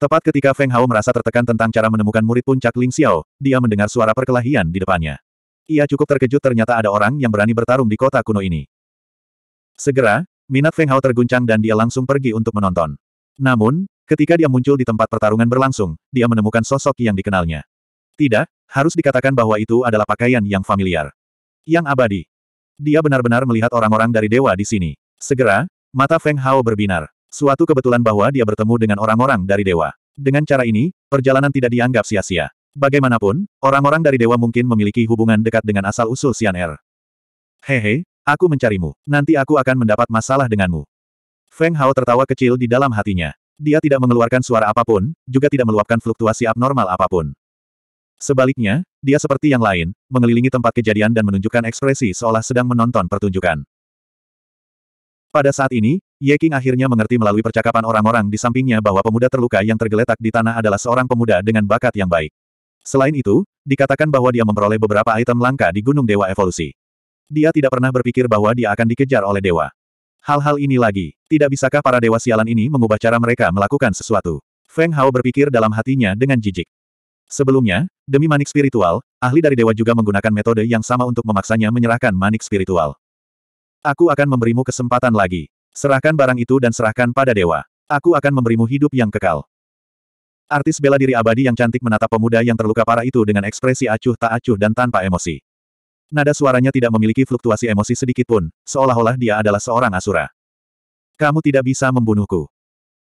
Tepat ketika Feng Hao merasa tertekan tentang cara menemukan murid puncak Ling Xiao, dia mendengar suara perkelahian di depannya. Ia cukup terkejut ternyata ada orang yang berani bertarung di kota kuno ini. Segera, minat Feng Hao terguncang dan dia langsung pergi untuk menonton. Namun, ketika dia muncul di tempat pertarungan berlangsung, dia menemukan sosok yang dikenalnya. Tidak, harus dikatakan bahwa itu adalah pakaian yang familiar. Yang abadi. Dia benar-benar melihat orang-orang dari dewa di sini. Segera, mata Feng Hao berbinar. Suatu kebetulan bahwa dia bertemu dengan orang-orang dari dewa. Dengan cara ini, perjalanan tidak dianggap sia-sia. Bagaimanapun, orang-orang dari dewa mungkin memiliki hubungan dekat dengan asal-usul Sian Er. Hehe, aku mencarimu. Nanti aku akan mendapat masalah denganmu. Feng Hao tertawa kecil di dalam hatinya. Dia tidak mengeluarkan suara apapun, juga tidak meluapkan fluktuasi abnormal apapun. Sebaliknya, dia seperti yang lain, mengelilingi tempat kejadian dan menunjukkan ekspresi seolah sedang menonton pertunjukan. Pada saat ini, Ye King akhirnya mengerti melalui percakapan orang-orang di sampingnya bahwa pemuda terluka yang tergeletak di tanah adalah seorang pemuda dengan bakat yang baik. Selain itu, dikatakan bahwa dia memperoleh beberapa item langka di Gunung Dewa Evolusi. Dia tidak pernah berpikir bahwa dia akan dikejar oleh dewa. Hal-hal ini lagi, tidak bisakah para dewa sialan ini mengubah cara mereka melakukan sesuatu? Feng Hao berpikir dalam hatinya dengan jijik. Sebelumnya, demi manik spiritual, ahli dari dewa juga menggunakan metode yang sama untuk memaksanya menyerahkan manik spiritual. Aku akan memberimu kesempatan lagi. Serahkan barang itu dan serahkan pada dewa. Aku akan memberimu hidup yang kekal. Artis bela diri abadi yang cantik menatap pemuda yang terluka parah itu dengan ekspresi acuh tak acuh dan tanpa emosi. Nada suaranya tidak memiliki fluktuasi emosi sedikit pun, seolah-olah dia adalah seorang asura. Kamu tidak bisa membunuhku.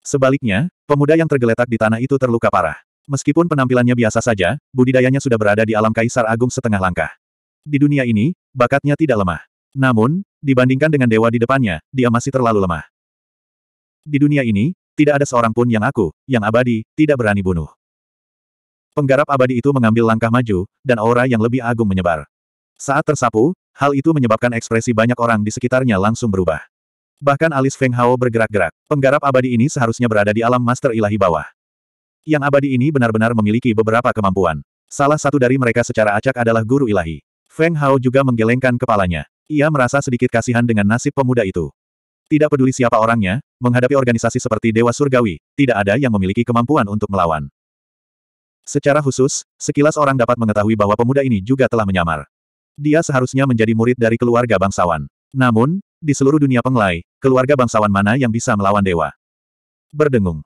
Sebaliknya, pemuda yang tergeletak di tanah itu terluka parah. Meskipun penampilannya biasa saja, budidayanya sudah berada di alam kaisar agung setengah langkah. Di dunia ini, bakatnya tidak lemah. Namun, dibandingkan dengan dewa di depannya, dia masih terlalu lemah. Di dunia ini, tidak ada seorang pun yang aku, yang abadi, tidak berani bunuh. Penggarap abadi itu mengambil langkah maju, dan aura yang lebih agung menyebar. Saat tersapu, hal itu menyebabkan ekspresi banyak orang di sekitarnya langsung berubah. Bahkan alis Feng Hao bergerak-gerak. Penggarap abadi ini seharusnya berada di alam master ilahi bawah. Yang abadi ini benar-benar memiliki beberapa kemampuan. Salah satu dari mereka secara acak adalah guru ilahi. Feng Hao juga menggelengkan kepalanya. Ia merasa sedikit kasihan dengan nasib pemuda itu. Tidak peduli siapa orangnya, menghadapi organisasi seperti Dewa Surgawi, tidak ada yang memiliki kemampuan untuk melawan. Secara khusus, sekilas orang dapat mengetahui bahwa pemuda ini juga telah menyamar. Dia seharusnya menjadi murid dari keluarga bangsawan. Namun, di seluruh dunia penglai, keluarga bangsawan mana yang bisa melawan dewa? Berdengung.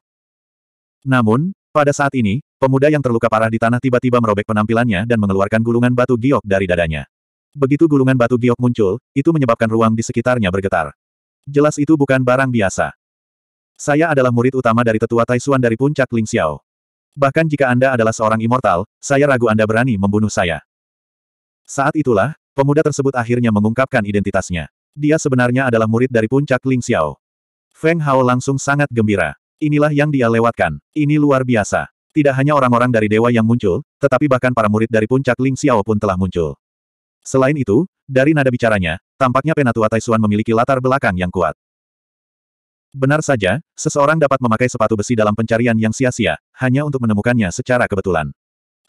Namun, pada saat ini, pemuda yang terluka parah di tanah tiba-tiba merobek penampilannya dan mengeluarkan gulungan batu giok dari dadanya. Begitu gulungan batu giok muncul, itu menyebabkan ruang di sekitarnya bergetar. Jelas itu bukan barang biasa. Saya adalah murid utama dari tetua Taisuan dari puncak Ling Xiao. Bahkan jika Anda adalah seorang immortal, saya ragu Anda berani membunuh saya. Saat itulah, pemuda tersebut akhirnya mengungkapkan identitasnya. Dia sebenarnya adalah murid dari puncak Ling Xiao. Feng Hao langsung sangat gembira. Inilah yang dia lewatkan. Ini luar biasa. Tidak hanya orang-orang dari dewa yang muncul, tetapi bahkan para murid dari puncak Ling Xiao pun telah muncul. Selain itu, dari nada bicaranya, tampaknya Penatua Taisuan memiliki latar belakang yang kuat. Benar saja, seseorang dapat memakai sepatu besi dalam pencarian yang sia-sia, hanya untuk menemukannya secara kebetulan.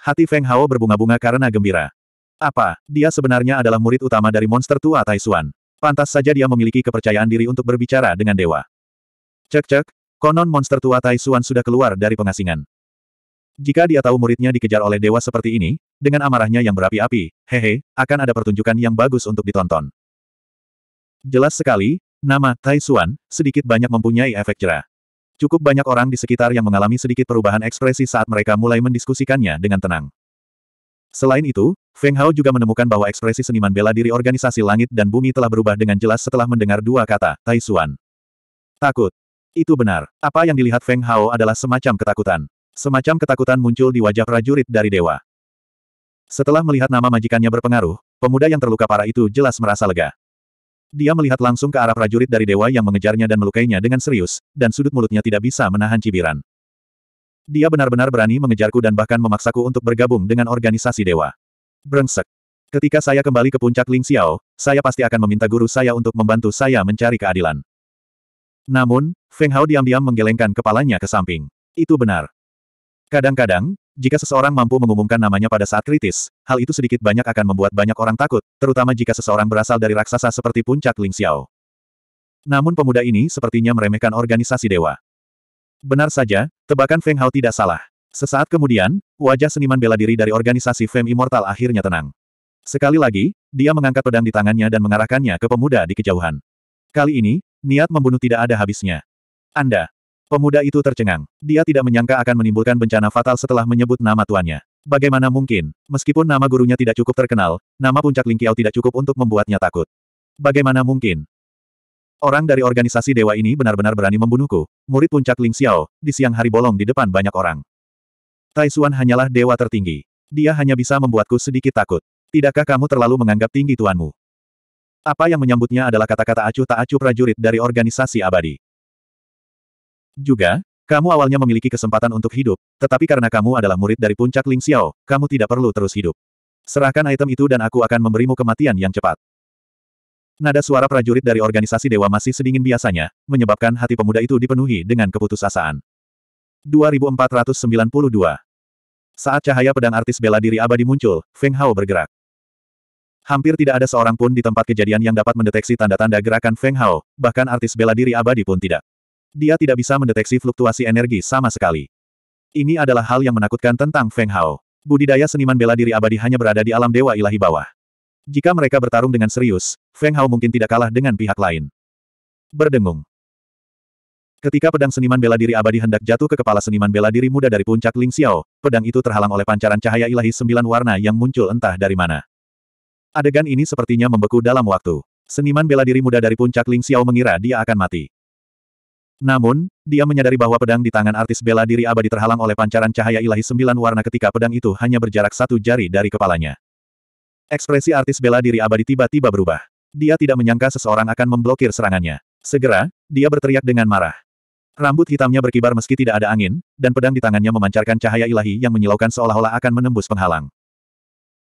Hati Feng Hao berbunga-bunga karena gembira. Apa, dia sebenarnya adalah murid utama dari monster tua Taisuan. Pantas saja dia memiliki kepercayaan diri untuk berbicara dengan dewa. Cek-cek, konon monster tua Taisuan sudah keluar dari pengasingan. Jika dia tahu muridnya dikejar oleh dewa seperti ini, dengan amarahnya yang berapi-api, hehe, akan ada pertunjukan yang bagus untuk ditonton. Jelas sekali, nama Tai Xuan sedikit banyak mempunyai efek cerah. Cukup banyak orang di sekitar yang mengalami sedikit perubahan ekspresi saat mereka mulai mendiskusikannya dengan tenang. Selain itu, Feng Hao juga menemukan bahwa ekspresi seniman bela diri organisasi langit dan bumi telah berubah dengan jelas setelah mendengar dua kata, Tai Xuan. Takut. Itu benar. Apa yang dilihat Feng Hao adalah semacam ketakutan. Semacam ketakutan muncul di wajah prajurit dari dewa. Setelah melihat nama majikannya berpengaruh, pemuda yang terluka parah itu jelas merasa lega. Dia melihat langsung ke arah prajurit dari dewa yang mengejarnya dan melukainya dengan serius, dan sudut mulutnya tidak bisa menahan cibiran. Dia benar-benar berani mengejarku dan bahkan memaksaku untuk bergabung dengan organisasi dewa. Brengsek. Ketika saya kembali ke puncak Ling Xiao, saya pasti akan meminta guru saya untuk membantu saya mencari keadilan. Namun, Feng Hao diam-diam menggelengkan kepalanya ke samping. Itu benar. Kadang-kadang, jika seseorang mampu mengumumkan namanya pada saat kritis, hal itu sedikit banyak akan membuat banyak orang takut, terutama jika seseorang berasal dari raksasa seperti puncak Ling Xiao. Namun pemuda ini sepertinya meremehkan organisasi dewa. Benar saja, tebakan Feng Hao tidak salah. Sesaat kemudian, wajah seniman bela diri dari organisasi Feng Immortal akhirnya tenang. Sekali lagi, dia mengangkat pedang di tangannya dan mengarahkannya ke pemuda di kejauhan. Kali ini, niat membunuh tidak ada habisnya. Anda, Pemuda itu tercengang. Dia tidak menyangka akan menimbulkan bencana fatal setelah menyebut nama tuannya. Bagaimana mungkin, meskipun nama gurunya tidak cukup terkenal, nama puncak Lingqiao tidak cukup untuk membuatnya takut. Bagaimana mungkin? Orang dari organisasi dewa ini benar-benar berani membunuhku, murid puncak Ling Xiao, di siang hari bolong di depan banyak orang. Tai Xuan hanyalah dewa tertinggi. Dia hanya bisa membuatku sedikit takut. Tidakkah kamu terlalu menganggap tinggi tuanmu? Apa yang menyambutnya adalah kata-kata acuh tak acuh prajurit dari organisasi abadi. Juga, kamu awalnya memiliki kesempatan untuk hidup, tetapi karena kamu adalah murid dari puncak Ling Xiao, kamu tidak perlu terus hidup. Serahkan item itu dan aku akan memberimu kematian yang cepat. Nada suara prajurit dari organisasi dewa masih sedingin biasanya, menyebabkan hati pemuda itu dipenuhi dengan keputusasaan. 2492 Saat cahaya pedang artis bela diri abadi muncul, Feng Hao bergerak. Hampir tidak ada seorang pun di tempat kejadian yang dapat mendeteksi tanda-tanda gerakan Feng Hao, bahkan artis bela diri abadi pun tidak. Dia tidak bisa mendeteksi fluktuasi energi sama sekali. Ini adalah hal yang menakutkan tentang Feng Hao. Budidaya seniman bela diri abadi hanya berada di alam dewa ilahi bawah. Jika mereka bertarung dengan serius, Feng Hao mungkin tidak kalah dengan pihak lain. Berdengung. Ketika pedang seniman bela diri abadi hendak jatuh ke kepala seniman bela diri muda dari puncak Ling Xiao, pedang itu terhalang oleh pancaran cahaya ilahi sembilan warna yang muncul entah dari mana. Adegan ini sepertinya membeku dalam waktu. Seniman bela diri muda dari puncak Ling Xiao mengira dia akan mati. Namun, dia menyadari bahwa pedang di tangan artis bela diri abadi terhalang oleh pancaran cahaya ilahi sembilan warna ketika pedang itu hanya berjarak satu jari dari kepalanya. Ekspresi artis bela diri abadi tiba-tiba berubah. Dia tidak menyangka seseorang akan memblokir serangannya. Segera, dia berteriak dengan marah. Rambut hitamnya berkibar meski tidak ada angin, dan pedang di tangannya memancarkan cahaya ilahi yang menyilaukan seolah-olah akan menembus penghalang.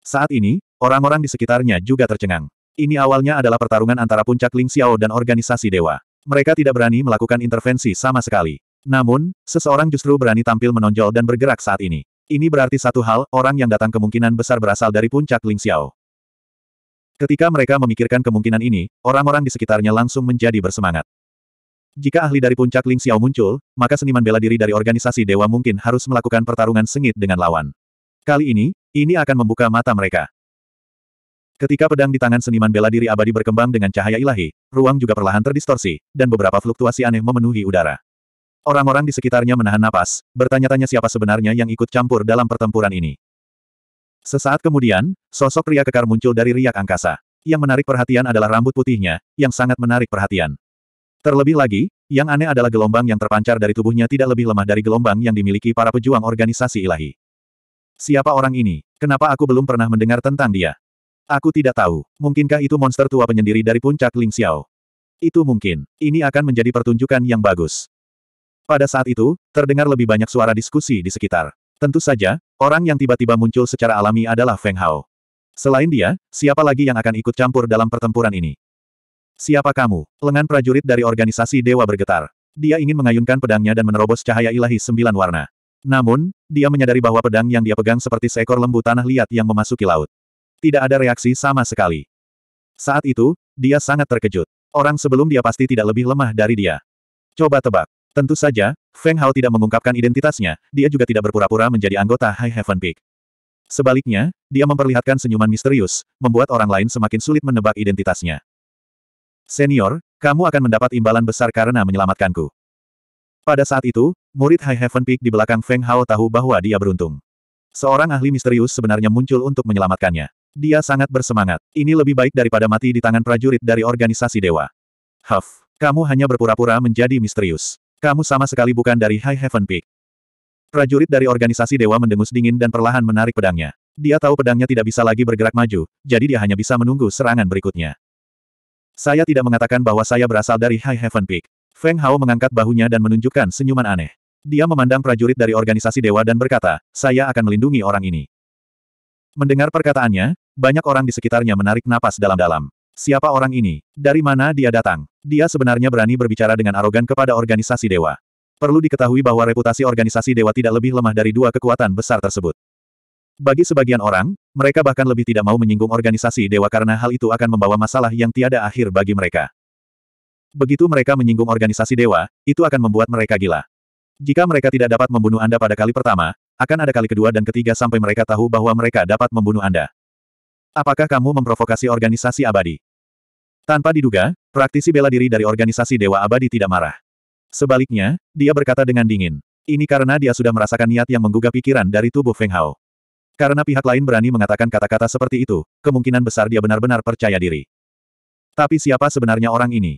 Saat ini, orang-orang di sekitarnya juga tercengang. Ini awalnya adalah pertarungan antara puncak Ling Xiao dan organisasi dewa. Mereka tidak berani melakukan intervensi sama sekali. Namun, seseorang justru berani tampil menonjol dan bergerak saat ini. Ini berarti satu hal, orang yang datang kemungkinan besar berasal dari puncak Ling Xiao. Ketika mereka memikirkan kemungkinan ini, orang-orang di sekitarnya langsung menjadi bersemangat. Jika ahli dari puncak Ling Xiao muncul, maka seniman bela diri dari organisasi dewa mungkin harus melakukan pertarungan sengit dengan lawan. Kali ini, ini akan membuka mata mereka. Ketika pedang di tangan seniman bela diri abadi berkembang dengan cahaya ilahi, ruang juga perlahan terdistorsi, dan beberapa fluktuasi aneh memenuhi udara. Orang-orang di sekitarnya menahan napas, bertanya-tanya siapa sebenarnya yang ikut campur dalam pertempuran ini. Sesaat kemudian, sosok pria kekar muncul dari riak angkasa. Yang menarik perhatian adalah rambut putihnya, yang sangat menarik perhatian. Terlebih lagi, yang aneh adalah gelombang yang terpancar dari tubuhnya tidak lebih lemah dari gelombang yang dimiliki para pejuang organisasi ilahi. Siapa orang ini? Kenapa aku belum pernah mendengar tentang dia? Aku tidak tahu. Mungkinkah itu monster tua penyendiri dari puncak Ling Xiao? Itu mungkin. Ini akan menjadi pertunjukan yang bagus. Pada saat itu, terdengar lebih banyak suara diskusi di sekitar. Tentu saja, orang yang tiba-tiba muncul secara alami adalah Feng Hao. Selain dia, siapa lagi yang akan ikut campur dalam pertempuran ini? Siapa kamu? Lengan prajurit dari organisasi Dewa bergetar. Dia ingin mengayunkan pedangnya dan menerobos cahaya ilahi sembilan warna. Namun, dia menyadari bahwa pedang yang dia pegang seperti seekor lembu tanah liat yang memasuki laut. Tidak ada reaksi sama sekali. Saat itu, dia sangat terkejut. Orang sebelum dia pasti tidak lebih lemah dari dia. Coba tebak. Tentu saja, Feng Hao tidak mengungkapkan identitasnya, dia juga tidak berpura-pura menjadi anggota High Heaven Peak. Sebaliknya, dia memperlihatkan senyuman misterius, membuat orang lain semakin sulit menebak identitasnya. Senior, kamu akan mendapat imbalan besar karena menyelamatkanku. Pada saat itu, murid High Heaven Peak di belakang Feng Hao tahu bahwa dia beruntung. Seorang ahli misterius sebenarnya muncul untuk menyelamatkannya. Dia sangat bersemangat. Ini lebih baik daripada mati di tangan prajurit dari organisasi dewa. Huff, kamu hanya berpura-pura menjadi misterius. Kamu sama sekali bukan dari High Heaven Peak. Prajurit dari organisasi dewa mendengus dingin dan perlahan menarik pedangnya. Dia tahu pedangnya tidak bisa lagi bergerak maju, jadi dia hanya bisa menunggu serangan berikutnya. Saya tidak mengatakan bahwa saya berasal dari High Heaven Peak. Feng Hao mengangkat bahunya dan menunjukkan senyuman aneh. Dia memandang prajurit dari organisasi dewa dan berkata, saya akan melindungi orang ini. Mendengar perkataannya, banyak orang di sekitarnya menarik napas dalam-dalam. Siapa orang ini? Dari mana dia datang? Dia sebenarnya berani berbicara dengan arogan kepada organisasi dewa. Perlu diketahui bahwa reputasi organisasi dewa tidak lebih lemah dari dua kekuatan besar tersebut. Bagi sebagian orang, mereka bahkan lebih tidak mau menyinggung organisasi dewa karena hal itu akan membawa masalah yang tiada akhir bagi mereka. Begitu mereka menyinggung organisasi dewa, itu akan membuat mereka gila. Jika mereka tidak dapat membunuh Anda pada kali pertama, akan ada kali kedua dan ketiga sampai mereka tahu bahwa mereka dapat membunuh Anda. Apakah kamu memprovokasi organisasi abadi? Tanpa diduga, praktisi bela diri dari organisasi Dewa Abadi tidak marah. Sebaliknya, dia berkata dengan dingin. Ini karena dia sudah merasakan niat yang menggugah pikiran dari tubuh Feng Hao. Karena pihak lain berani mengatakan kata-kata seperti itu, kemungkinan besar dia benar-benar percaya diri. Tapi siapa sebenarnya orang ini?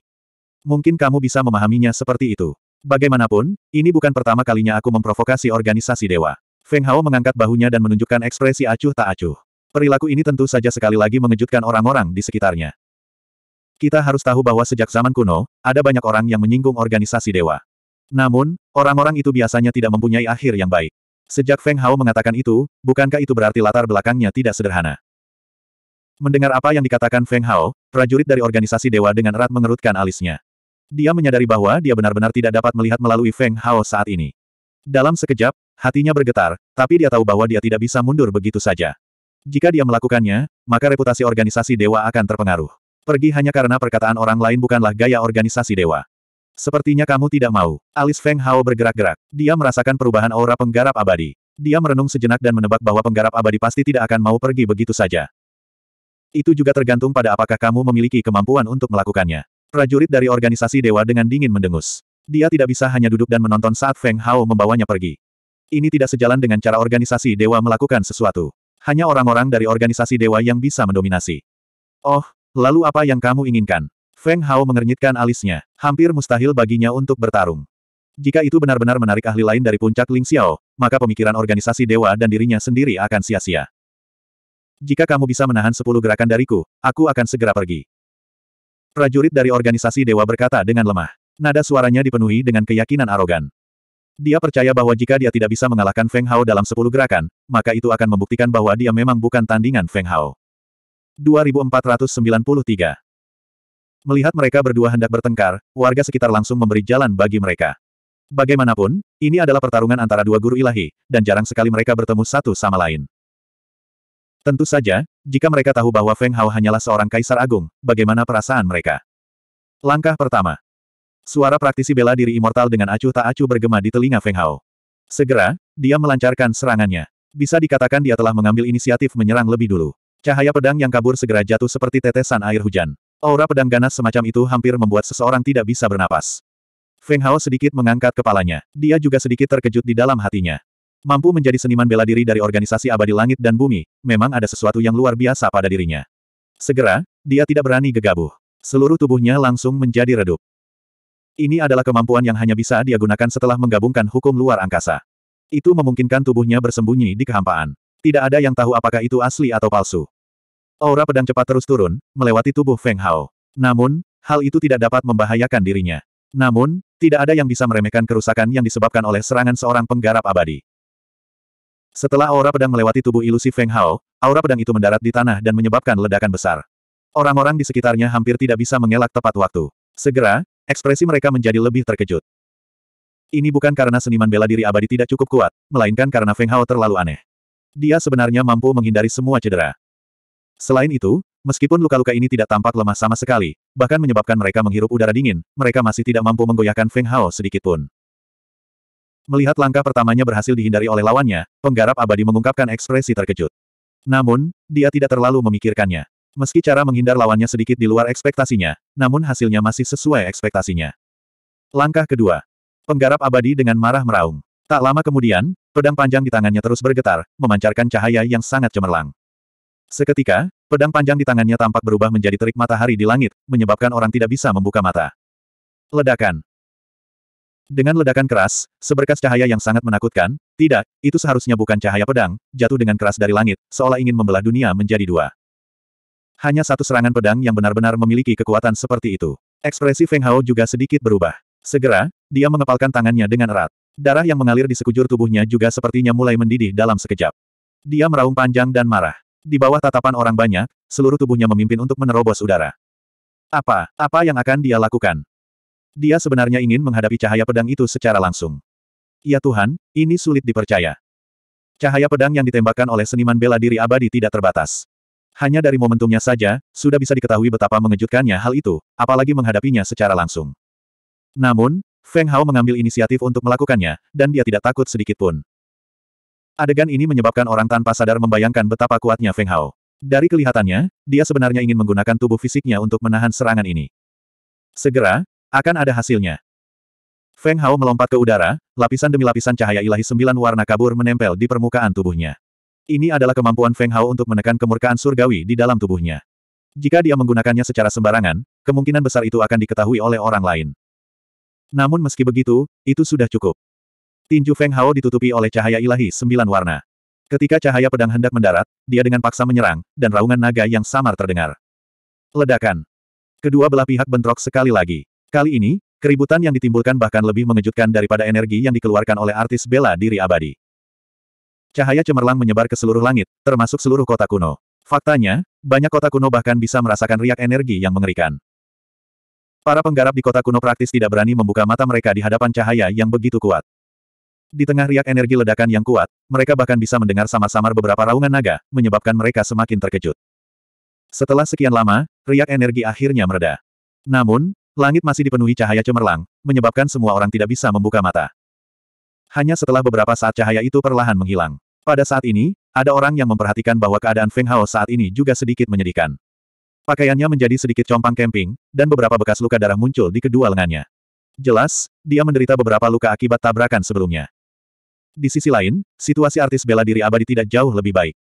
Mungkin kamu bisa memahaminya seperti itu. Bagaimanapun, ini bukan pertama kalinya aku memprovokasi organisasi dewa. Feng Hao mengangkat bahunya dan menunjukkan ekspresi acuh tak acuh. Perilaku ini tentu saja sekali lagi mengejutkan orang-orang di sekitarnya. Kita harus tahu bahwa sejak zaman kuno, ada banyak orang yang menyinggung organisasi dewa. Namun, orang-orang itu biasanya tidak mempunyai akhir yang baik. Sejak Feng Hao mengatakan itu, bukankah itu berarti latar belakangnya tidak sederhana? Mendengar apa yang dikatakan Feng Hao, prajurit dari organisasi dewa dengan erat mengerutkan alisnya. Dia menyadari bahwa dia benar-benar tidak dapat melihat melalui Feng Hao saat ini. Dalam sekejap, hatinya bergetar, tapi dia tahu bahwa dia tidak bisa mundur begitu saja. Jika dia melakukannya, maka reputasi organisasi dewa akan terpengaruh. Pergi hanya karena perkataan orang lain bukanlah gaya organisasi dewa. Sepertinya kamu tidak mau. Alis Feng Hao bergerak-gerak. Dia merasakan perubahan aura penggarap abadi. Dia merenung sejenak dan menebak bahwa penggarap abadi pasti tidak akan mau pergi begitu saja. Itu juga tergantung pada apakah kamu memiliki kemampuan untuk melakukannya. Prajurit dari organisasi dewa dengan dingin mendengus. Dia tidak bisa hanya duduk dan menonton saat Feng Hao membawanya pergi. Ini tidak sejalan dengan cara organisasi dewa melakukan sesuatu. Hanya orang-orang dari organisasi dewa yang bisa mendominasi. Oh, lalu apa yang kamu inginkan? Feng Hao mengernyitkan alisnya. Hampir mustahil baginya untuk bertarung. Jika itu benar-benar menarik ahli lain dari puncak Ling Xiao, maka pemikiran organisasi dewa dan dirinya sendiri akan sia-sia. Jika kamu bisa menahan sepuluh gerakan dariku, aku akan segera pergi. Prajurit dari organisasi dewa berkata dengan lemah. Nada suaranya dipenuhi dengan keyakinan arogan. Dia percaya bahwa jika dia tidak bisa mengalahkan Feng Hao dalam sepuluh gerakan, maka itu akan membuktikan bahwa dia memang bukan tandingan Feng Hao. 2493 Melihat mereka berdua hendak bertengkar, warga sekitar langsung memberi jalan bagi mereka. Bagaimanapun, ini adalah pertarungan antara dua guru ilahi, dan jarang sekali mereka bertemu satu sama lain. Tentu saja, jika mereka tahu bahwa Feng Hao hanyalah seorang kaisar agung, bagaimana perasaan mereka? Langkah pertama, Suara praktisi bela diri immortal dengan acuh tak acuh bergema di telinga Feng Hao. Segera, dia melancarkan serangannya. Bisa dikatakan dia telah mengambil inisiatif menyerang lebih dulu. Cahaya pedang yang kabur segera jatuh seperti tetesan air hujan. Aura pedang ganas semacam itu hampir membuat seseorang tidak bisa bernapas. Feng Hao sedikit mengangkat kepalanya. Dia juga sedikit terkejut di dalam hatinya. Mampu menjadi seniman bela diri dari organisasi abadi langit dan bumi, memang ada sesuatu yang luar biasa pada dirinya. Segera, dia tidak berani gegabah. Seluruh tubuhnya langsung menjadi redup. Ini adalah kemampuan yang hanya bisa dia gunakan setelah menggabungkan hukum luar angkasa. Itu memungkinkan tubuhnya bersembunyi di kehampaan. Tidak ada yang tahu apakah itu asli atau palsu. Aura pedang cepat terus turun, melewati tubuh Feng Hao. Namun, hal itu tidak dapat membahayakan dirinya. Namun, tidak ada yang bisa meremehkan kerusakan yang disebabkan oleh serangan seorang penggarap abadi. Setelah aura pedang melewati tubuh ilusi Feng Hao, aura pedang itu mendarat di tanah dan menyebabkan ledakan besar. Orang-orang di sekitarnya hampir tidak bisa mengelak tepat waktu. Segera, Ekspresi mereka menjadi lebih terkejut. Ini bukan karena seniman bela diri abadi tidak cukup kuat, melainkan karena Feng Hao terlalu aneh. Dia sebenarnya mampu menghindari semua cedera. Selain itu, meskipun luka-luka ini tidak tampak lemah sama sekali, bahkan menyebabkan mereka menghirup udara dingin, mereka masih tidak mampu menggoyahkan Feng Hao sedikitpun. Melihat langkah pertamanya berhasil dihindari oleh lawannya, penggarap abadi mengungkapkan ekspresi terkejut. Namun, dia tidak terlalu memikirkannya. Meski cara menghindar lawannya sedikit di luar ekspektasinya, namun hasilnya masih sesuai ekspektasinya. Langkah kedua. Penggarap abadi dengan marah meraung. Tak lama kemudian, pedang panjang di tangannya terus bergetar, memancarkan cahaya yang sangat cemerlang. Seketika, pedang panjang di tangannya tampak berubah menjadi terik matahari di langit, menyebabkan orang tidak bisa membuka mata. Ledakan. Dengan ledakan keras, seberkas cahaya yang sangat menakutkan, tidak, itu seharusnya bukan cahaya pedang, jatuh dengan keras dari langit, seolah ingin membelah dunia menjadi dua. Hanya satu serangan pedang yang benar-benar memiliki kekuatan seperti itu. Ekspresi Feng Hao juga sedikit berubah. Segera, dia mengepalkan tangannya dengan erat. Darah yang mengalir di sekujur tubuhnya juga sepertinya mulai mendidih dalam sekejap. Dia meraung panjang dan marah. Di bawah tatapan orang banyak, seluruh tubuhnya memimpin untuk menerobos udara. Apa, apa yang akan dia lakukan? Dia sebenarnya ingin menghadapi cahaya pedang itu secara langsung. Ya Tuhan, ini sulit dipercaya. Cahaya pedang yang ditembakkan oleh seniman bela diri abadi tidak terbatas. Hanya dari momentumnya saja, sudah bisa diketahui betapa mengejutkannya hal itu, apalagi menghadapinya secara langsung. Namun, Feng Hao mengambil inisiatif untuk melakukannya, dan dia tidak takut sedikit pun. Adegan ini menyebabkan orang tanpa sadar membayangkan betapa kuatnya Feng Hao. Dari kelihatannya, dia sebenarnya ingin menggunakan tubuh fisiknya untuk menahan serangan ini. Segera, akan ada hasilnya. Feng Hao melompat ke udara, lapisan demi lapisan cahaya ilahi sembilan warna kabur menempel di permukaan tubuhnya. Ini adalah kemampuan Feng Hao untuk menekan kemurkaan surgawi di dalam tubuhnya. Jika dia menggunakannya secara sembarangan, kemungkinan besar itu akan diketahui oleh orang lain. Namun meski begitu, itu sudah cukup. Tinju Feng Hao ditutupi oleh cahaya ilahi sembilan warna. Ketika cahaya pedang hendak mendarat, dia dengan paksa menyerang, dan raungan naga yang samar terdengar. Ledakan. Kedua belah pihak bentrok sekali lagi. Kali ini, keributan yang ditimbulkan bahkan lebih mengejutkan daripada energi yang dikeluarkan oleh artis bela diri abadi. Cahaya cemerlang menyebar ke seluruh langit, termasuk seluruh kota kuno. Faktanya, banyak kota kuno bahkan bisa merasakan riak energi yang mengerikan. Para penggarap di kota kuno praktis tidak berani membuka mata mereka di hadapan cahaya yang begitu kuat. Di tengah riak energi ledakan yang kuat, mereka bahkan bisa mendengar samar-samar beberapa raungan naga, menyebabkan mereka semakin terkejut. Setelah sekian lama, riak energi akhirnya mereda. Namun, langit masih dipenuhi cahaya cemerlang, menyebabkan semua orang tidak bisa membuka mata hanya setelah beberapa saat cahaya itu perlahan menghilang. Pada saat ini, ada orang yang memperhatikan bahwa keadaan Feng Hao saat ini juga sedikit menyedihkan. Pakaiannya menjadi sedikit compang kemping, dan beberapa bekas luka darah muncul di kedua lengannya. Jelas, dia menderita beberapa luka akibat tabrakan sebelumnya. Di sisi lain, situasi artis bela diri abadi tidak jauh lebih baik.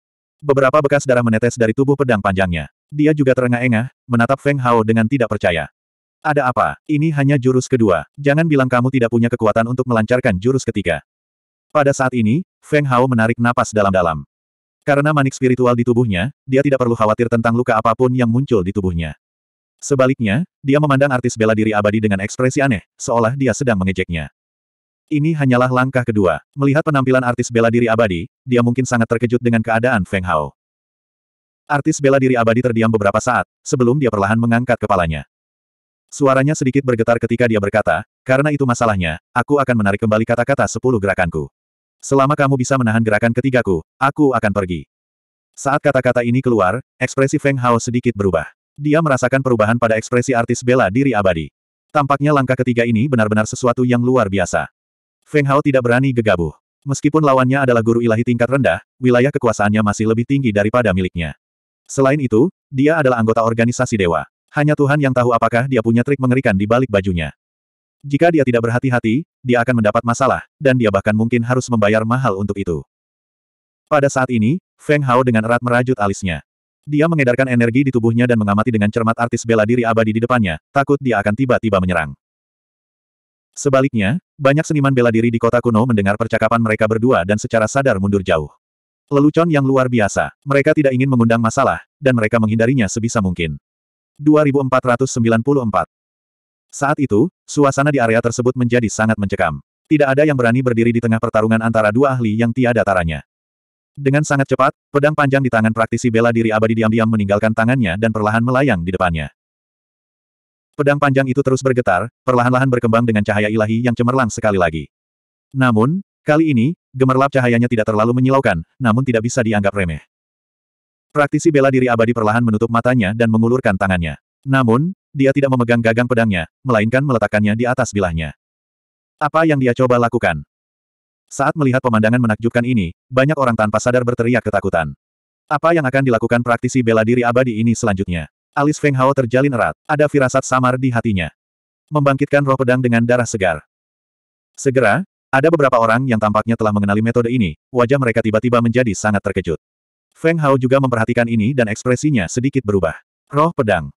Beberapa bekas darah menetes dari tubuh pedang panjangnya. Dia juga terengah-engah, menatap Feng Hao dengan tidak percaya. Ada apa? Ini hanya jurus kedua. Jangan bilang kamu tidak punya kekuatan untuk melancarkan jurus ketiga. Pada saat ini, Feng Hao menarik napas dalam-dalam. Karena manik spiritual di tubuhnya, dia tidak perlu khawatir tentang luka apapun yang muncul di tubuhnya. Sebaliknya, dia memandang artis bela diri abadi dengan ekspresi aneh, seolah dia sedang mengejeknya. Ini hanyalah langkah kedua. Melihat penampilan artis bela diri abadi, dia mungkin sangat terkejut dengan keadaan Feng Hao. Artis bela diri abadi terdiam beberapa saat, sebelum dia perlahan mengangkat kepalanya. Suaranya sedikit bergetar ketika dia berkata, karena itu masalahnya, aku akan menarik kembali kata-kata sepuluh gerakanku. Selama kamu bisa menahan gerakan ketigaku, aku akan pergi. Saat kata-kata ini keluar, ekspresi Feng Hao sedikit berubah. Dia merasakan perubahan pada ekspresi artis bela diri abadi. Tampaknya langkah ketiga ini benar-benar sesuatu yang luar biasa. Feng Hao tidak berani gegabah. Meskipun lawannya adalah guru ilahi tingkat rendah, wilayah kekuasaannya masih lebih tinggi daripada miliknya. Selain itu, dia adalah anggota organisasi dewa. Hanya Tuhan yang tahu apakah dia punya trik mengerikan di balik bajunya. Jika dia tidak berhati-hati, dia akan mendapat masalah, dan dia bahkan mungkin harus membayar mahal untuk itu. Pada saat ini, Feng Hao dengan erat merajut alisnya. Dia mengedarkan energi di tubuhnya dan mengamati dengan cermat artis bela diri abadi di depannya, takut dia akan tiba-tiba menyerang. Sebaliknya, banyak seniman bela diri di kota kuno mendengar percakapan mereka berdua dan secara sadar mundur jauh. Lelucon yang luar biasa, mereka tidak ingin mengundang masalah, dan mereka menghindarinya sebisa mungkin. 2494. Saat itu, suasana di area tersebut menjadi sangat mencekam. Tidak ada yang berani berdiri di tengah pertarungan antara dua ahli yang tiada taranya. Dengan sangat cepat, pedang panjang di tangan praktisi bela diri abadi diam-diam meninggalkan tangannya dan perlahan melayang di depannya. Pedang panjang itu terus bergetar, perlahan-lahan berkembang dengan cahaya ilahi yang cemerlang sekali lagi. Namun, kali ini, gemerlap cahayanya tidak terlalu menyilaukan, namun tidak bisa dianggap remeh. Praktisi bela diri abadi perlahan menutup matanya dan mengulurkan tangannya. Namun, dia tidak memegang gagang pedangnya, melainkan meletakkannya di atas bilahnya. Apa yang dia coba lakukan? Saat melihat pemandangan menakjubkan ini, banyak orang tanpa sadar berteriak ketakutan. Apa yang akan dilakukan praktisi bela diri abadi ini selanjutnya? Alis Feng Hao terjalin erat, ada firasat samar di hatinya. Membangkitkan roh pedang dengan darah segar. Segera, ada beberapa orang yang tampaknya telah mengenali metode ini, wajah mereka tiba-tiba menjadi sangat terkejut. Feng Hao juga memperhatikan ini dan ekspresinya sedikit berubah. Roh pedang.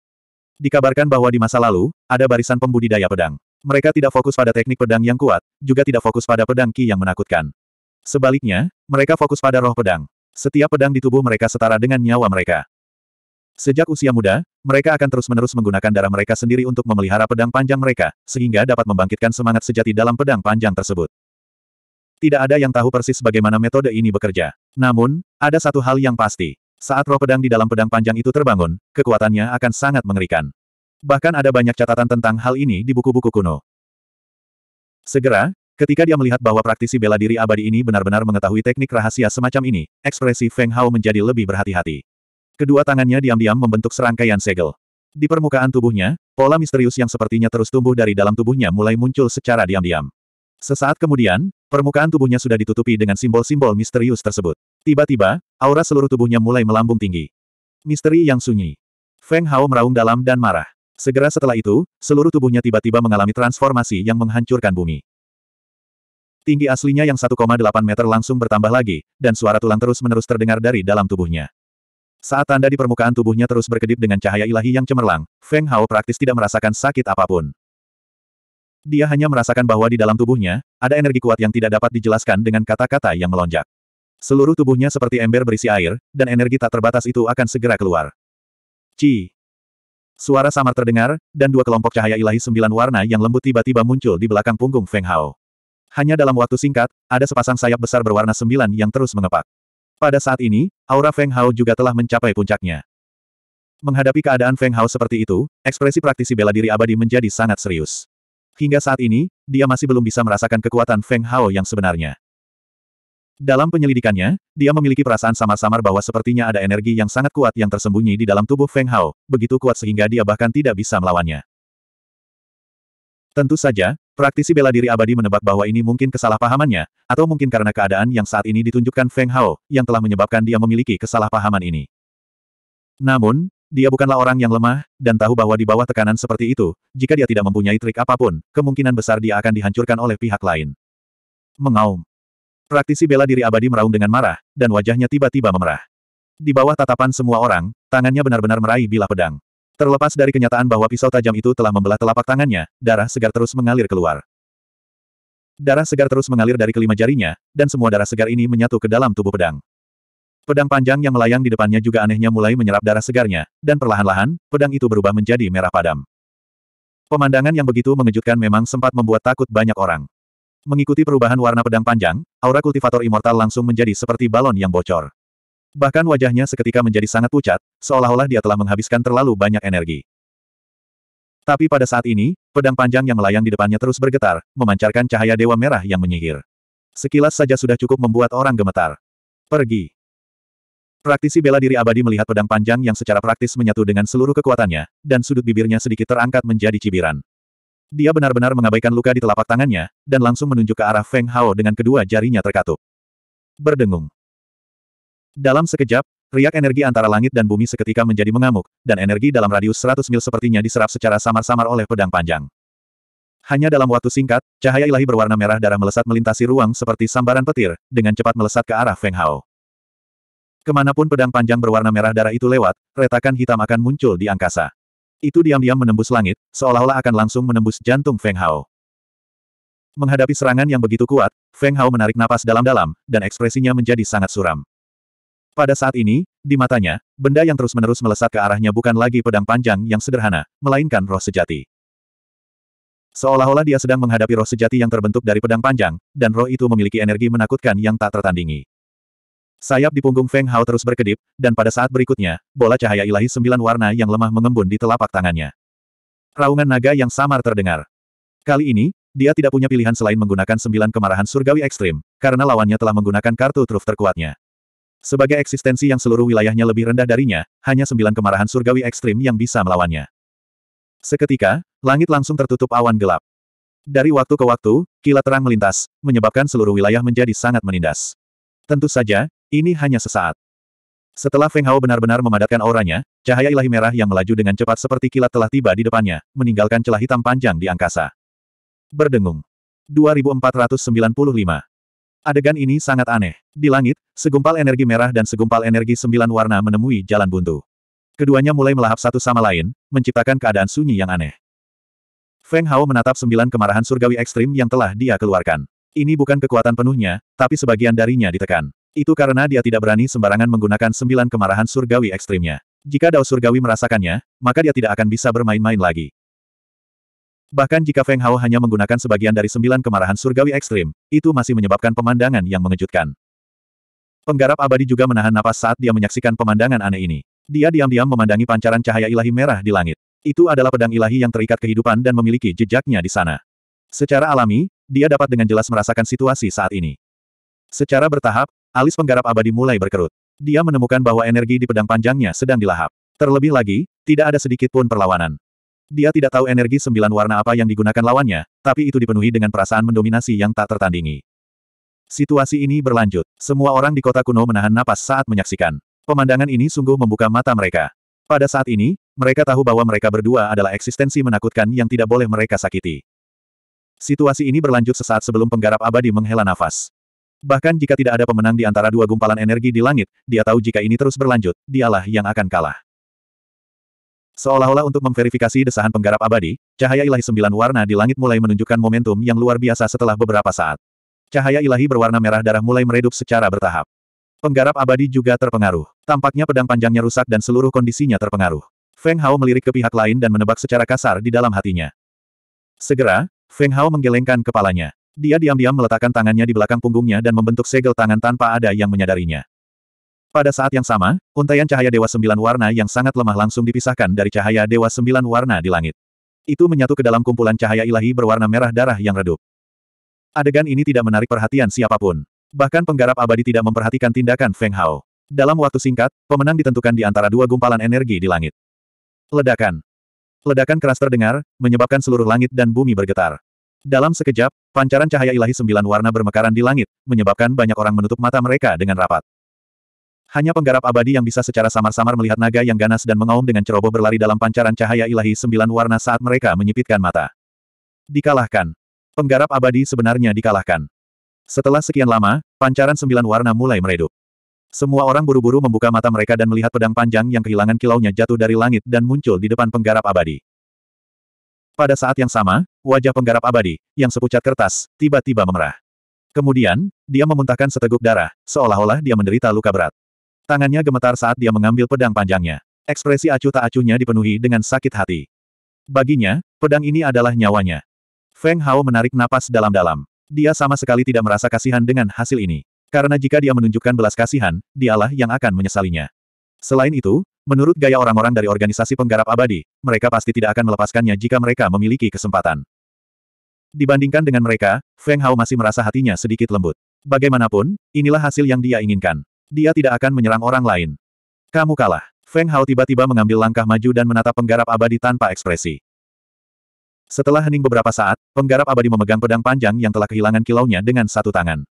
Dikabarkan bahwa di masa lalu, ada barisan pembudidaya pedang. Mereka tidak fokus pada teknik pedang yang kuat, juga tidak fokus pada pedang ki yang menakutkan. Sebaliknya, mereka fokus pada roh pedang. Setiap pedang di tubuh mereka setara dengan nyawa mereka. Sejak usia muda, mereka akan terus-menerus menggunakan darah mereka sendiri untuk memelihara pedang panjang mereka, sehingga dapat membangkitkan semangat sejati dalam pedang panjang tersebut. Tidak ada yang tahu persis bagaimana metode ini bekerja. Namun, ada satu hal yang pasti. Saat roh pedang di dalam pedang panjang itu terbangun, kekuatannya akan sangat mengerikan. Bahkan ada banyak catatan tentang hal ini di buku-buku kuno. Segera, ketika dia melihat bahwa praktisi bela diri abadi ini benar-benar mengetahui teknik rahasia semacam ini, ekspresi Feng Hao menjadi lebih berhati-hati. Kedua tangannya diam-diam membentuk serangkaian segel. Di permukaan tubuhnya, pola misterius yang sepertinya terus tumbuh dari dalam tubuhnya mulai muncul secara diam-diam. Sesaat kemudian, Permukaan tubuhnya sudah ditutupi dengan simbol-simbol misterius tersebut. Tiba-tiba, aura seluruh tubuhnya mulai melambung tinggi. Misteri yang sunyi. Feng Hao meraung dalam dan marah. Segera setelah itu, seluruh tubuhnya tiba-tiba mengalami transformasi yang menghancurkan bumi. Tinggi aslinya yang 1,8 meter langsung bertambah lagi, dan suara tulang terus-menerus terdengar dari dalam tubuhnya. Saat tanda di permukaan tubuhnya terus berkedip dengan cahaya ilahi yang cemerlang, Feng Hao praktis tidak merasakan sakit apapun. Dia hanya merasakan bahwa di dalam tubuhnya, ada energi kuat yang tidak dapat dijelaskan dengan kata-kata yang melonjak. Seluruh tubuhnya seperti ember berisi air, dan energi tak terbatas itu akan segera keluar. Ci. Suara samar terdengar, dan dua kelompok cahaya ilahi sembilan warna yang lembut tiba-tiba muncul di belakang punggung Feng Hao. Hanya dalam waktu singkat, ada sepasang sayap besar berwarna sembilan yang terus mengepak. Pada saat ini, aura Feng Hao juga telah mencapai puncaknya. Menghadapi keadaan Feng Hao seperti itu, ekspresi praktisi bela diri abadi menjadi sangat serius. Hingga saat ini, dia masih belum bisa merasakan kekuatan Feng Hao yang sebenarnya. Dalam penyelidikannya, dia memiliki perasaan samar-samar bahwa sepertinya ada energi yang sangat kuat yang tersembunyi di dalam tubuh Feng Hao, begitu kuat sehingga dia bahkan tidak bisa melawannya. Tentu saja, praktisi bela diri abadi menebak bahwa ini mungkin kesalahpahamannya, atau mungkin karena keadaan yang saat ini ditunjukkan Feng Hao, yang telah menyebabkan dia memiliki kesalahpahaman ini. Namun, dia bukanlah orang yang lemah, dan tahu bahwa di bawah tekanan seperti itu, jika dia tidak mempunyai trik apapun, kemungkinan besar dia akan dihancurkan oleh pihak lain. Mengaum. Praktisi bela diri abadi meraung dengan marah, dan wajahnya tiba-tiba memerah. Di bawah tatapan semua orang, tangannya benar-benar meraih bilah pedang. Terlepas dari kenyataan bahwa pisau tajam itu telah membelah telapak tangannya, darah segar terus mengalir keluar. Darah segar terus mengalir dari kelima jarinya, dan semua darah segar ini menyatu ke dalam tubuh pedang. Pedang panjang yang melayang di depannya juga anehnya mulai menyerap darah segarnya, dan perlahan-lahan, pedang itu berubah menjadi merah padam. Pemandangan yang begitu mengejutkan memang sempat membuat takut banyak orang. Mengikuti perubahan warna pedang panjang, aura kultivator immortal langsung menjadi seperti balon yang bocor. Bahkan wajahnya seketika menjadi sangat pucat, seolah-olah dia telah menghabiskan terlalu banyak energi. Tapi pada saat ini, pedang panjang yang melayang di depannya terus bergetar, memancarkan cahaya dewa merah yang menyihir. Sekilas saja sudah cukup membuat orang gemetar. Pergi. Praktisi bela diri abadi melihat pedang panjang yang secara praktis menyatu dengan seluruh kekuatannya, dan sudut bibirnya sedikit terangkat menjadi cibiran. Dia benar-benar mengabaikan luka di telapak tangannya, dan langsung menunjuk ke arah Feng Hao dengan kedua jarinya terkatup. Berdengung. Dalam sekejap, riak energi antara langit dan bumi seketika menjadi mengamuk, dan energi dalam radius 100 mil sepertinya diserap secara samar-samar oleh pedang panjang. Hanya dalam waktu singkat, cahaya ilahi berwarna merah darah melesat melintasi ruang seperti sambaran petir, dengan cepat melesat ke arah Feng Hao. Kemanapun pedang panjang berwarna merah darah itu lewat, retakan hitam akan muncul di angkasa. Itu diam-diam menembus langit, seolah-olah akan langsung menembus jantung Feng Hao. Menghadapi serangan yang begitu kuat, Feng Hao menarik napas dalam-dalam, dan ekspresinya menjadi sangat suram. Pada saat ini, di matanya, benda yang terus-menerus melesat ke arahnya bukan lagi pedang panjang yang sederhana, melainkan roh sejati. Seolah-olah dia sedang menghadapi roh sejati yang terbentuk dari pedang panjang, dan roh itu memiliki energi menakutkan yang tak tertandingi. Sayap di punggung Feng Hao terus berkedip, dan pada saat berikutnya, bola cahaya ilahi sembilan warna yang lemah mengembun di telapak tangannya. Raungan naga yang samar terdengar. Kali ini, dia tidak punya pilihan selain menggunakan sembilan kemarahan surgawi ekstrim, karena lawannya telah menggunakan kartu truf terkuatnya. Sebagai eksistensi yang seluruh wilayahnya lebih rendah darinya, hanya sembilan kemarahan surgawi ekstrim yang bisa melawannya. Seketika, langit langsung tertutup awan gelap. Dari waktu ke waktu, kilat terang melintas, menyebabkan seluruh wilayah menjadi sangat menindas. Tentu saja, ini hanya sesaat. Setelah Feng Hao benar-benar memadatkan auranya, cahaya ilahi merah yang melaju dengan cepat seperti kilat telah tiba di depannya, meninggalkan celah hitam panjang di angkasa. Berdengung. 2495. Adegan ini sangat aneh. Di langit, segumpal energi merah dan segumpal energi sembilan warna menemui jalan buntu. Keduanya mulai melahap satu sama lain, menciptakan keadaan sunyi yang aneh. Feng Hao menatap sembilan kemarahan surgawi ekstrim yang telah dia keluarkan. Ini bukan kekuatan penuhnya, tapi sebagian darinya ditekan. Itu karena dia tidak berani sembarangan menggunakan sembilan kemarahan surgawi ekstrimnya. Jika Dao Surgawi merasakannya, maka dia tidak akan bisa bermain-main lagi. Bahkan jika Feng Hao hanya menggunakan sebagian dari sembilan kemarahan surgawi ekstrim, itu masih menyebabkan pemandangan yang mengejutkan. Penggarap abadi juga menahan napas saat dia menyaksikan pemandangan aneh ini. Dia diam-diam memandangi pancaran cahaya ilahi merah di langit. Itu adalah pedang ilahi yang terikat kehidupan dan memiliki jejaknya di sana. Secara alami, dia dapat dengan jelas merasakan situasi saat ini. Secara bertahap, Alis penggarap abadi mulai berkerut. Dia menemukan bahwa energi di pedang panjangnya sedang dilahap. Terlebih lagi, tidak ada sedikit pun perlawanan. Dia tidak tahu energi sembilan warna apa yang digunakan lawannya, tapi itu dipenuhi dengan perasaan mendominasi yang tak tertandingi. Situasi ini berlanjut. Semua orang di kota kuno menahan napas saat menyaksikan. Pemandangan ini sungguh membuka mata mereka. Pada saat ini, mereka tahu bahwa mereka berdua adalah eksistensi menakutkan yang tidak boleh mereka sakiti. Situasi ini berlanjut sesaat sebelum penggarap abadi menghela nafas. Bahkan jika tidak ada pemenang di antara dua gumpalan energi di langit, dia tahu jika ini terus berlanjut, dialah yang akan kalah. Seolah-olah untuk memverifikasi desahan penggarap abadi, cahaya ilahi sembilan warna di langit mulai menunjukkan momentum yang luar biasa setelah beberapa saat. Cahaya ilahi berwarna merah darah mulai meredup secara bertahap. Penggarap abadi juga terpengaruh. Tampaknya pedang panjangnya rusak dan seluruh kondisinya terpengaruh. Feng Hao melirik ke pihak lain dan menebak secara kasar di dalam hatinya. Segera, Feng Hao menggelengkan kepalanya. Dia diam-diam meletakkan tangannya di belakang punggungnya dan membentuk segel tangan tanpa ada yang menyadarinya. Pada saat yang sama, untaian cahaya Dewa Sembilan Warna yang sangat lemah langsung dipisahkan dari cahaya Dewa Sembilan Warna di langit. Itu menyatu ke dalam kumpulan cahaya ilahi berwarna merah darah yang redup. Adegan ini tidak menarik perhatian siapapun. Bahkan penggarap abadi tidak memperhatikan tindakan Feng Hao. Dalam waktu singkat, pemenang ditentukan di antara dua gumpalan energi di langit. Ledakan. Ledakan keras terdengar, menyebabkan seluruh langit dan bumi bergetar. Dalam sekejap, pancaran cahaya ilahi sembilan warna bermekaran di langit, menyebabkan banyak orang menutup mata mereka dengan rapat. Hanya penggarap abadi yang bisa secara samar-samar melihat naga yang ganas dan mengaum dengan ceroboh berlari dalam pancaran cahaya ilahi sembilan warna saat mereka menyipitkan mata. Dikalahkan. Penggarap abadi sebenarnya dikalahkan. Setelah sekian lama, pancaran sembilan warna mulai meredup. Semua orang buru-buru membuka mata mereka dan melihat pedang panjang yang kehilangan kilaunya jatuh dari langit dan muncul di depan penggarap abadi. Pada saat yang sama, wajah penggarap abadi, yang sepucat kertas, tiba-tiba memerah. Kemudian, dia memuntahkan seteguk darah, seolah-olah dia menderita luka berat. Tangannya gemetar saat dia mengambil pedang panjangnya. Ekspresi acuh tak acuhnya dipenuhi dengan sakit hati. Baginya, pedang ini adalah nyawanya. Feng Hao menarik napas dalam-dalam. Dia sama sekali tidak merasa kasihan dengan hasil ini. Karena jika dia menunjukkan belas kasihan, dialah yang akan menyesalinya. Selain itu, Menurut gaya orang-orang dari organisasi penggarap abadi, mereka pasti tidak akan melepaskannya jika mereka memiliki kesempatan. Dibandingkan dengan mereka, Feng Hao masih merasa hatinya sedikit lembut. Bagaimanapun, inilah hasil yang dia inginkan. Dia tidak akan menyerang orang lain. Kamu kalah. Feng Hao tiba-tiba mengambil langkah maju dan menatap penggarap abadi tanpa ekspresi. Setelah hening beberapa saat, penggarap abadi memegang pedang panjang yang telah kehilangan kilaunya dengan satu tangan.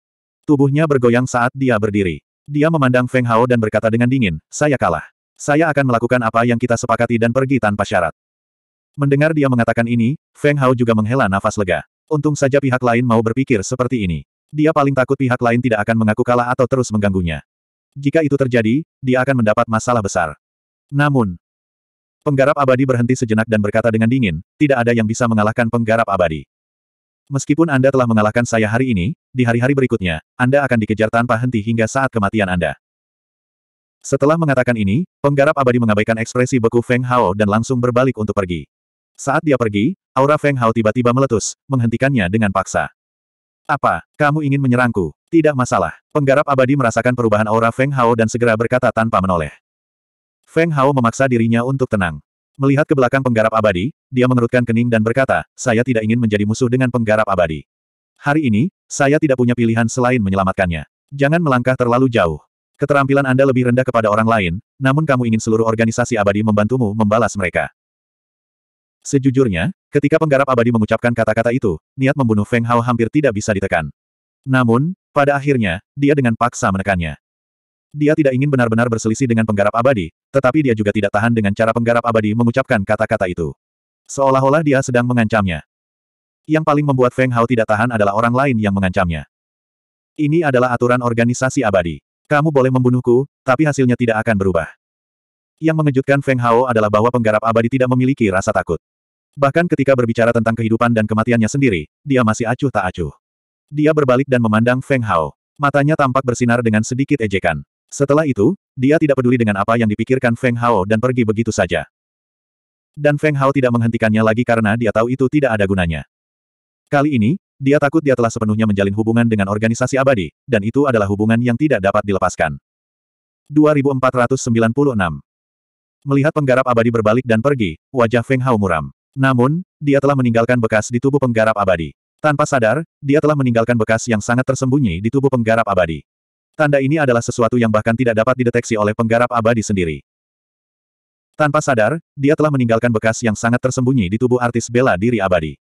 Tubuhnya bergoyang saat dia berdiri. Dia memandang Feng Hao dan berkata dengan dingin, saya kalah. Saya akan melakukan apa yang kita sepakati dan pergi tanpa syarat. Mendengar dia mengatakan ini, Feng Hao juga menghela nafas lega. Untung saja pihak lain mau berpikir seperti ini. Dia paling takut pihak lain tidak akan mengaku kalah atau terus mengganggunya. Jika itu terjadi, dia akan mendapat masalah besar. Namun, penggarap abadi berhenti sejenak dan berkata dengan dingin, tidak ada yang bisa mengalahkan penggarap abadi. Meskipun Anda telah mengalahkan saya hari ini, di hari-hari berikutnya, Anda akan dikejar tanpa henti hingga saat kematian Anda. Setelah mengatakan ini, penggarap abadi mengabaikan ekspresi beku Feng Hao dan langsung berbalik untuk pergi. Saat dia pergi, aura Feng Hao tiba-tiba meletus, menghentikannya dengan paksa. Apa, kamu ingin menyerangku? Tidak masalah. Penggarap abadi merasakan perubahan aura Feng Hao dan segera berkata tanpa menoleh. Feng Hao memaksa dirinya untuk tenang. Melihat ke belakang penggarap abadi, dia mengerutkan kening dan berkata, saya tidak ingin menjadi musuh dengan penggarap abadi. Hari ini, saya tidak punya pilihan selain menyelamatkannya. Jangan melangkah terlalu jauh. Keterampilan Anda lebih rendah kepada orang lain, namun kamu ingin seluruh organisasi abadi membantumu membalas mereka. Sejujurnya, ketika penggarap abadi mengucapkan kata-kata itu, niat membunuh Feng Hao hampir tidak bisa ditekan. Namun, pada akhirnya, dia dengan paksa menekannya. Dia tidak ingin benar-benar berselisih dengan penggarap abadi, tetapi dia juga tidak tahan dengan cara penggarap abadi mengucapkan kata-kata itu. Seolah-olah dia sedang mengancamnya. Yang paling membuat Feng Hao tidak tahan adalah orang lain yang mengancamnya. Ini adalah aturan organisasi abadi. Kamu boleh membunuhku, tapi hasilnya tidak akan berubah. Yang mengejutkan Feng Hao adalah bahwa penggarap abadi tidak memiliki rasa takut. Bahkan ketika berbicara tentang kehidupan dan kematiannya sendiri, dia masih acuh tak acuh. Dia berbalik dan memandang Feng Hao. Matanya tampak bersinar dengan sedikit ejekan. Setelah itu, dia tidak peduli dengan apa yang dipikirkan Feng Hao dan pergi begitu saja. Dan Feng Hao tidak menghentikannya lagi karena dia tahu itu tidak ada gunanya. Kali ini, dia takut dia telah sepenuhnya menjalin hubungan dengan organisasi abadi, dan itu adalah hubungan yang tidak dapat dilepaskan. 2496 Melihat penggarap abadi berbalik dan pergi, wajah Feng Hao muram. Namun, dia telah meninggalkan bekas di tubuh penggarap abadi. Tanpa sadar, dia telah meninggalkan bekas yang sangat tersembunyi di tubuh penggarap abadi. Tanda ini adalah sesuatu yang bahkan tidak dapat dideteksi oleh penggarap abadi sendiri. Tanpa sadar, dia telah meninggalkan bekas yang sangat tersembunyi di tubuh artis bela diri abadi.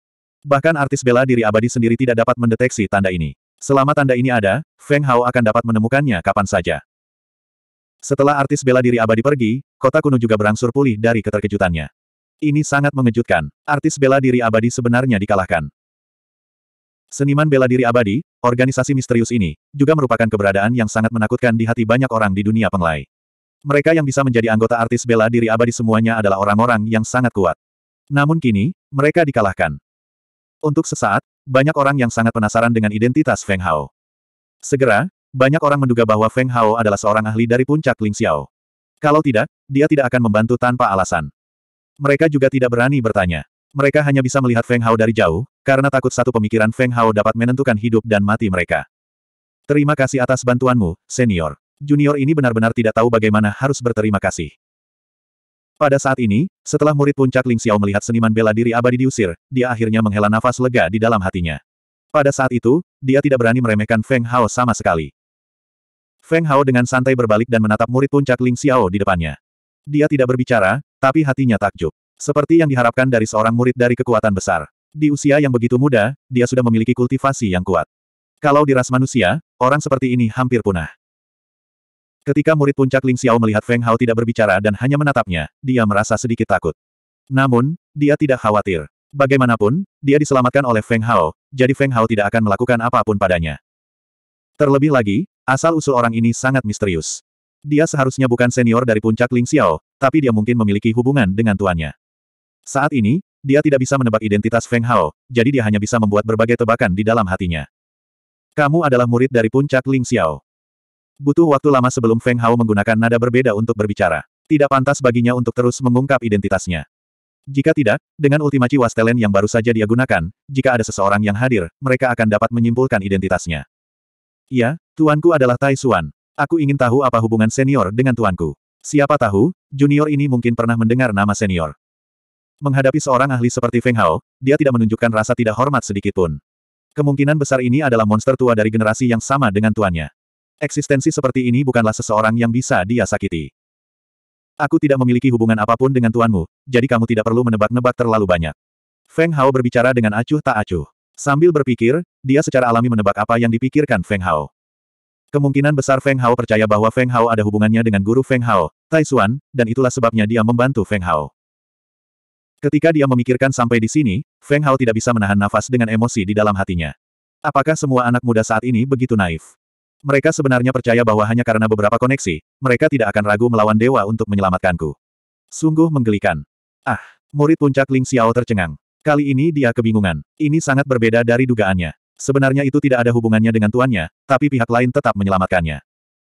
Bahkan artis bela diri abadi sendiri tidak dapat mendeteksi tanda ini. Selama tanda ini ada, Feng Hao akan dapat menemukannya kapan saja. Setelah artis bela diri abadi pergi, kota kuno juga berangsur pulih dari keterkejutannya. Ini sangat mengejutkan. Artis bela diri abadi sebenarnya dikalahkan. Seniman bela diri abadi, organisasi misterius ini, juga merupakan keberadaan yang sangat menakutkan di hati banyak orang di dunia penglai. Mereka yang bisa menjadi anggota artis bela diri abadi semuanya adalah orang-orang yang sangat kuat. Namun kini, mereka dikalahkan. Untuk sesaat, banyak orang yang sangat penasaran dengan identitas Feng Hao. Segera, banyak orang menduga bahwa Feng Hao adalah seorang ahli dari puncak Ling Xiao. Kalau tidak, dia tidak akan membantu tanpa alasan. Mereka juga tidak berani bertanya. Mereka hanya bisa melihat Feng Hao dari jauh, karena takut satu pemikiran Feng Hao dapat menentukan hidup dan mati mereka. Terima kasih atas bantuanmu, senior. Junior ini benar-benar tidak tahu bagaimana harus berterima kasih. Pada saat ini, setelah murid puncak Ling Xiao melihat seniman bela diri abadi diusir, dia akhirnya menghela nafas lega di dalam hatinya. Pada saat itu, dia tidak berani meremehkan Feng Hao sama sekali. Feng Hao dengan santai berbalik dan menatap murid puncak Ling Xiao di depannya. Dia tidak berbicara, tapi hatinya takjub. Seperti yang diharapkan dari seorang murid dari kekuatan besar. Di usia yang begitu muda, dia sudah memiliki kultivasi yang kuat. Kalau di ras manusia, orang seperti ini hampir punah. Ketika murid puncak Ling Xiao melihat Feng Hao tidak berbicara dan hanya menatapnya, dia merasa sedikit takut. Namun, dia tidak khawatir. Bagaimanapun, dia diselamatkan oleh Feng Hao, jadi Feng Hao tidak akan melakukan apapun padanya. Terlebih lagi, asal-usul orang ini sangat misterius. Dia seharusnya bukan senior dari puncak Ling Xiao, tapi dia mungkin memiliki hubungan dengan tuannya. Saat ini, dia tidak bisa menebak identitas Feng Hao, jadi dia hanya bisa membuat berbagai tebakan di dalam hatinya. Kamu adalah murid dari puncak Ling Xiao. Butuh waktu lama sebelum Feng Hao menggunakan nada berbeda untuk berbicara. Tidak pantas baginya untuk terus mengungkap identitasnya. Jika tidak, dengan ultimaci wastelen yang baru saja dia gunakan, jika ada seseorang yang hadir, mereka akan dapat menyimpulkan identitasnya. Iya, tuanku adalah Tai Xuan. Aku ingin tahu apa hubungan senior dengan tuanku. Siapa tahu, junior ini mungkin pernah mendengar nama senior. Menghadapi seorang ahli seperti Feng Hao, dia tidak menunjukkan rasa tidak hormat sedikitpun. Kemungkinan besar ini adalah monster tua dari generasi yang sama dengan tuannya. Eksistensi seperti ini bukanlah seseorang yang bisa dia sakiti. Aku tidak memiliki hubungan apapun dengan tuanmu, jadi kamu tidak perlu menebak-nebak terlalu banyak. Feng Hao berbicara dengan acuh tak acuh. Sambil berpikir, dia secara alami menebak apa yang dipikirkan Feng Hao. Kemungkinan besar Feng Hao percaya bahwa Feng Hao ada hubungannya dengan guru Feng Hao, Tai Xuan, dan itulah sebabnya dia membantu Feng Hao. Ketika dia memikirkan sampai di sini, Feng Hao tidak bisa menahan nafas dengan emosi di dalam hatinya. Apakah semua anak muda saat ini begitu naif? Mereka sebenarnya percaya bahwa hanya karena beberapa koneksi, mereka tidak akan ragu melawan dewa untuk menyelamatkanku. Sungguh menggelikan. Ah, murid puncak Ling Xiao tercengang. Kali ini dia kebingungan. Ini sangat berbeda dari dugaannya. Sebenarnya itu tidak ada hubungannya dengan tuannya, tapi pihak lain tetap menyelamatkannya.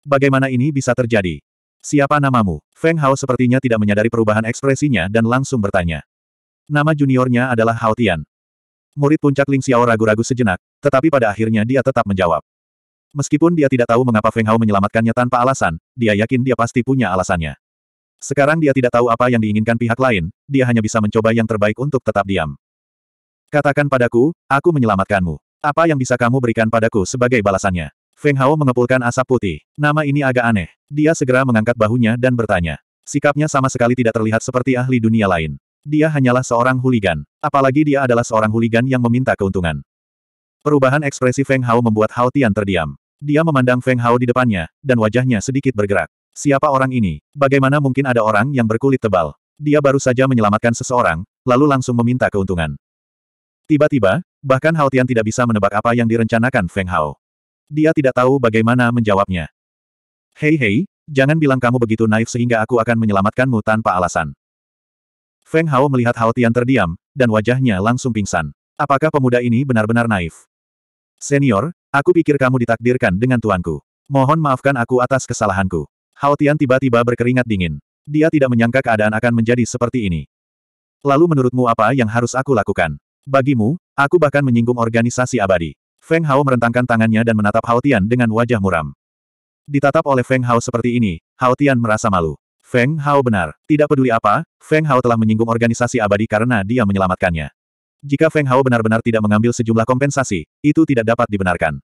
Bagaimana ini bisa terjadi? Siapa namamu? Feng Hao sepertinya tidak menyadari perubahan ekspresinya dan langsung bertanya. Nama juniornya adalah Hao Tian. Murid puncak Ling Xiao ragu-ragu sejenak, tetapi pada akhirnya dia tetap menjawab. Meskipun dia tidak tahu mengapa Feng Hao menyelamatkannya tanpa alasan, dia yakin dia pasti punya alasannya. Sekarang dia tidak tahu apa yang diinginkan pihak lain, dia hanya bisa mencoba yang terbaik untuk tetap diam. Katakan padaku, aku menyelamatkanmu. Apa yang bisa kamu berikan padaku sebagai balasannya? Feng Hao mengepulkan asap putih. Nama ini agak aneh. Dia segera mengangkat bahunya dan bertanya. Sikapnya sama sekali tidak terlihat seperti ahli dunia lain. Dia hanyalah seorang huligan. Apalagi dia adalah seorang huligan yang meminta keuntungan. Perubahan ekspresi Feng Hao membuat Hao Tian terdiam. Dia memandang Feng Hao di depannya, dan wajahnya sedikit bergerak. Siapa orang ini? Bagaimana mungkin ada orang yang berkulit tebal? Dia baru saja menyelamatkan seseorang, lalu langsung meminta keuntungan. Tiba-tiba, bahkan Hao Tian tidak bisa menebak apa yang direncanakan Feng Hao. Dia tidak tahu bagaimana menjawabnya. Hei hei, jangan bilang kamu begitu naif sehingga aku akan menyelamatkanmu tanpa alasan. Feng Hao melihat Hao Tian terdiam, dan wajahnya langsung pingsan. Apakah pemuda ini benar-benar naif? Senior, Aku pikir kamu ditakdirkan dengan tuanku. Mohon maafkan aku atas kesalahanku. Tian tiba-tiba berkeringat dingin. Dia tidak menyangka keadaan akan menjadi seperti ini. Lalu menurutmu apa yang harus aku lakukan? Bagimu, aku bahkan menyinggung organisasi abadi. Feng Hao merentangkan tangannya dan menatap Tian dengan wajah muram. Ditatap oleh Feng Hao seperti ini, Tian merasa malu. Feng Hao benar, tidak peduli apa, Feng Hao telah menyinggung organisasi abadi karena dia menyelamatkannya. Jika Feng Hao benar-benar tidak mengambil sejumlah kompensasi, itu tidak dapat dibenarkan.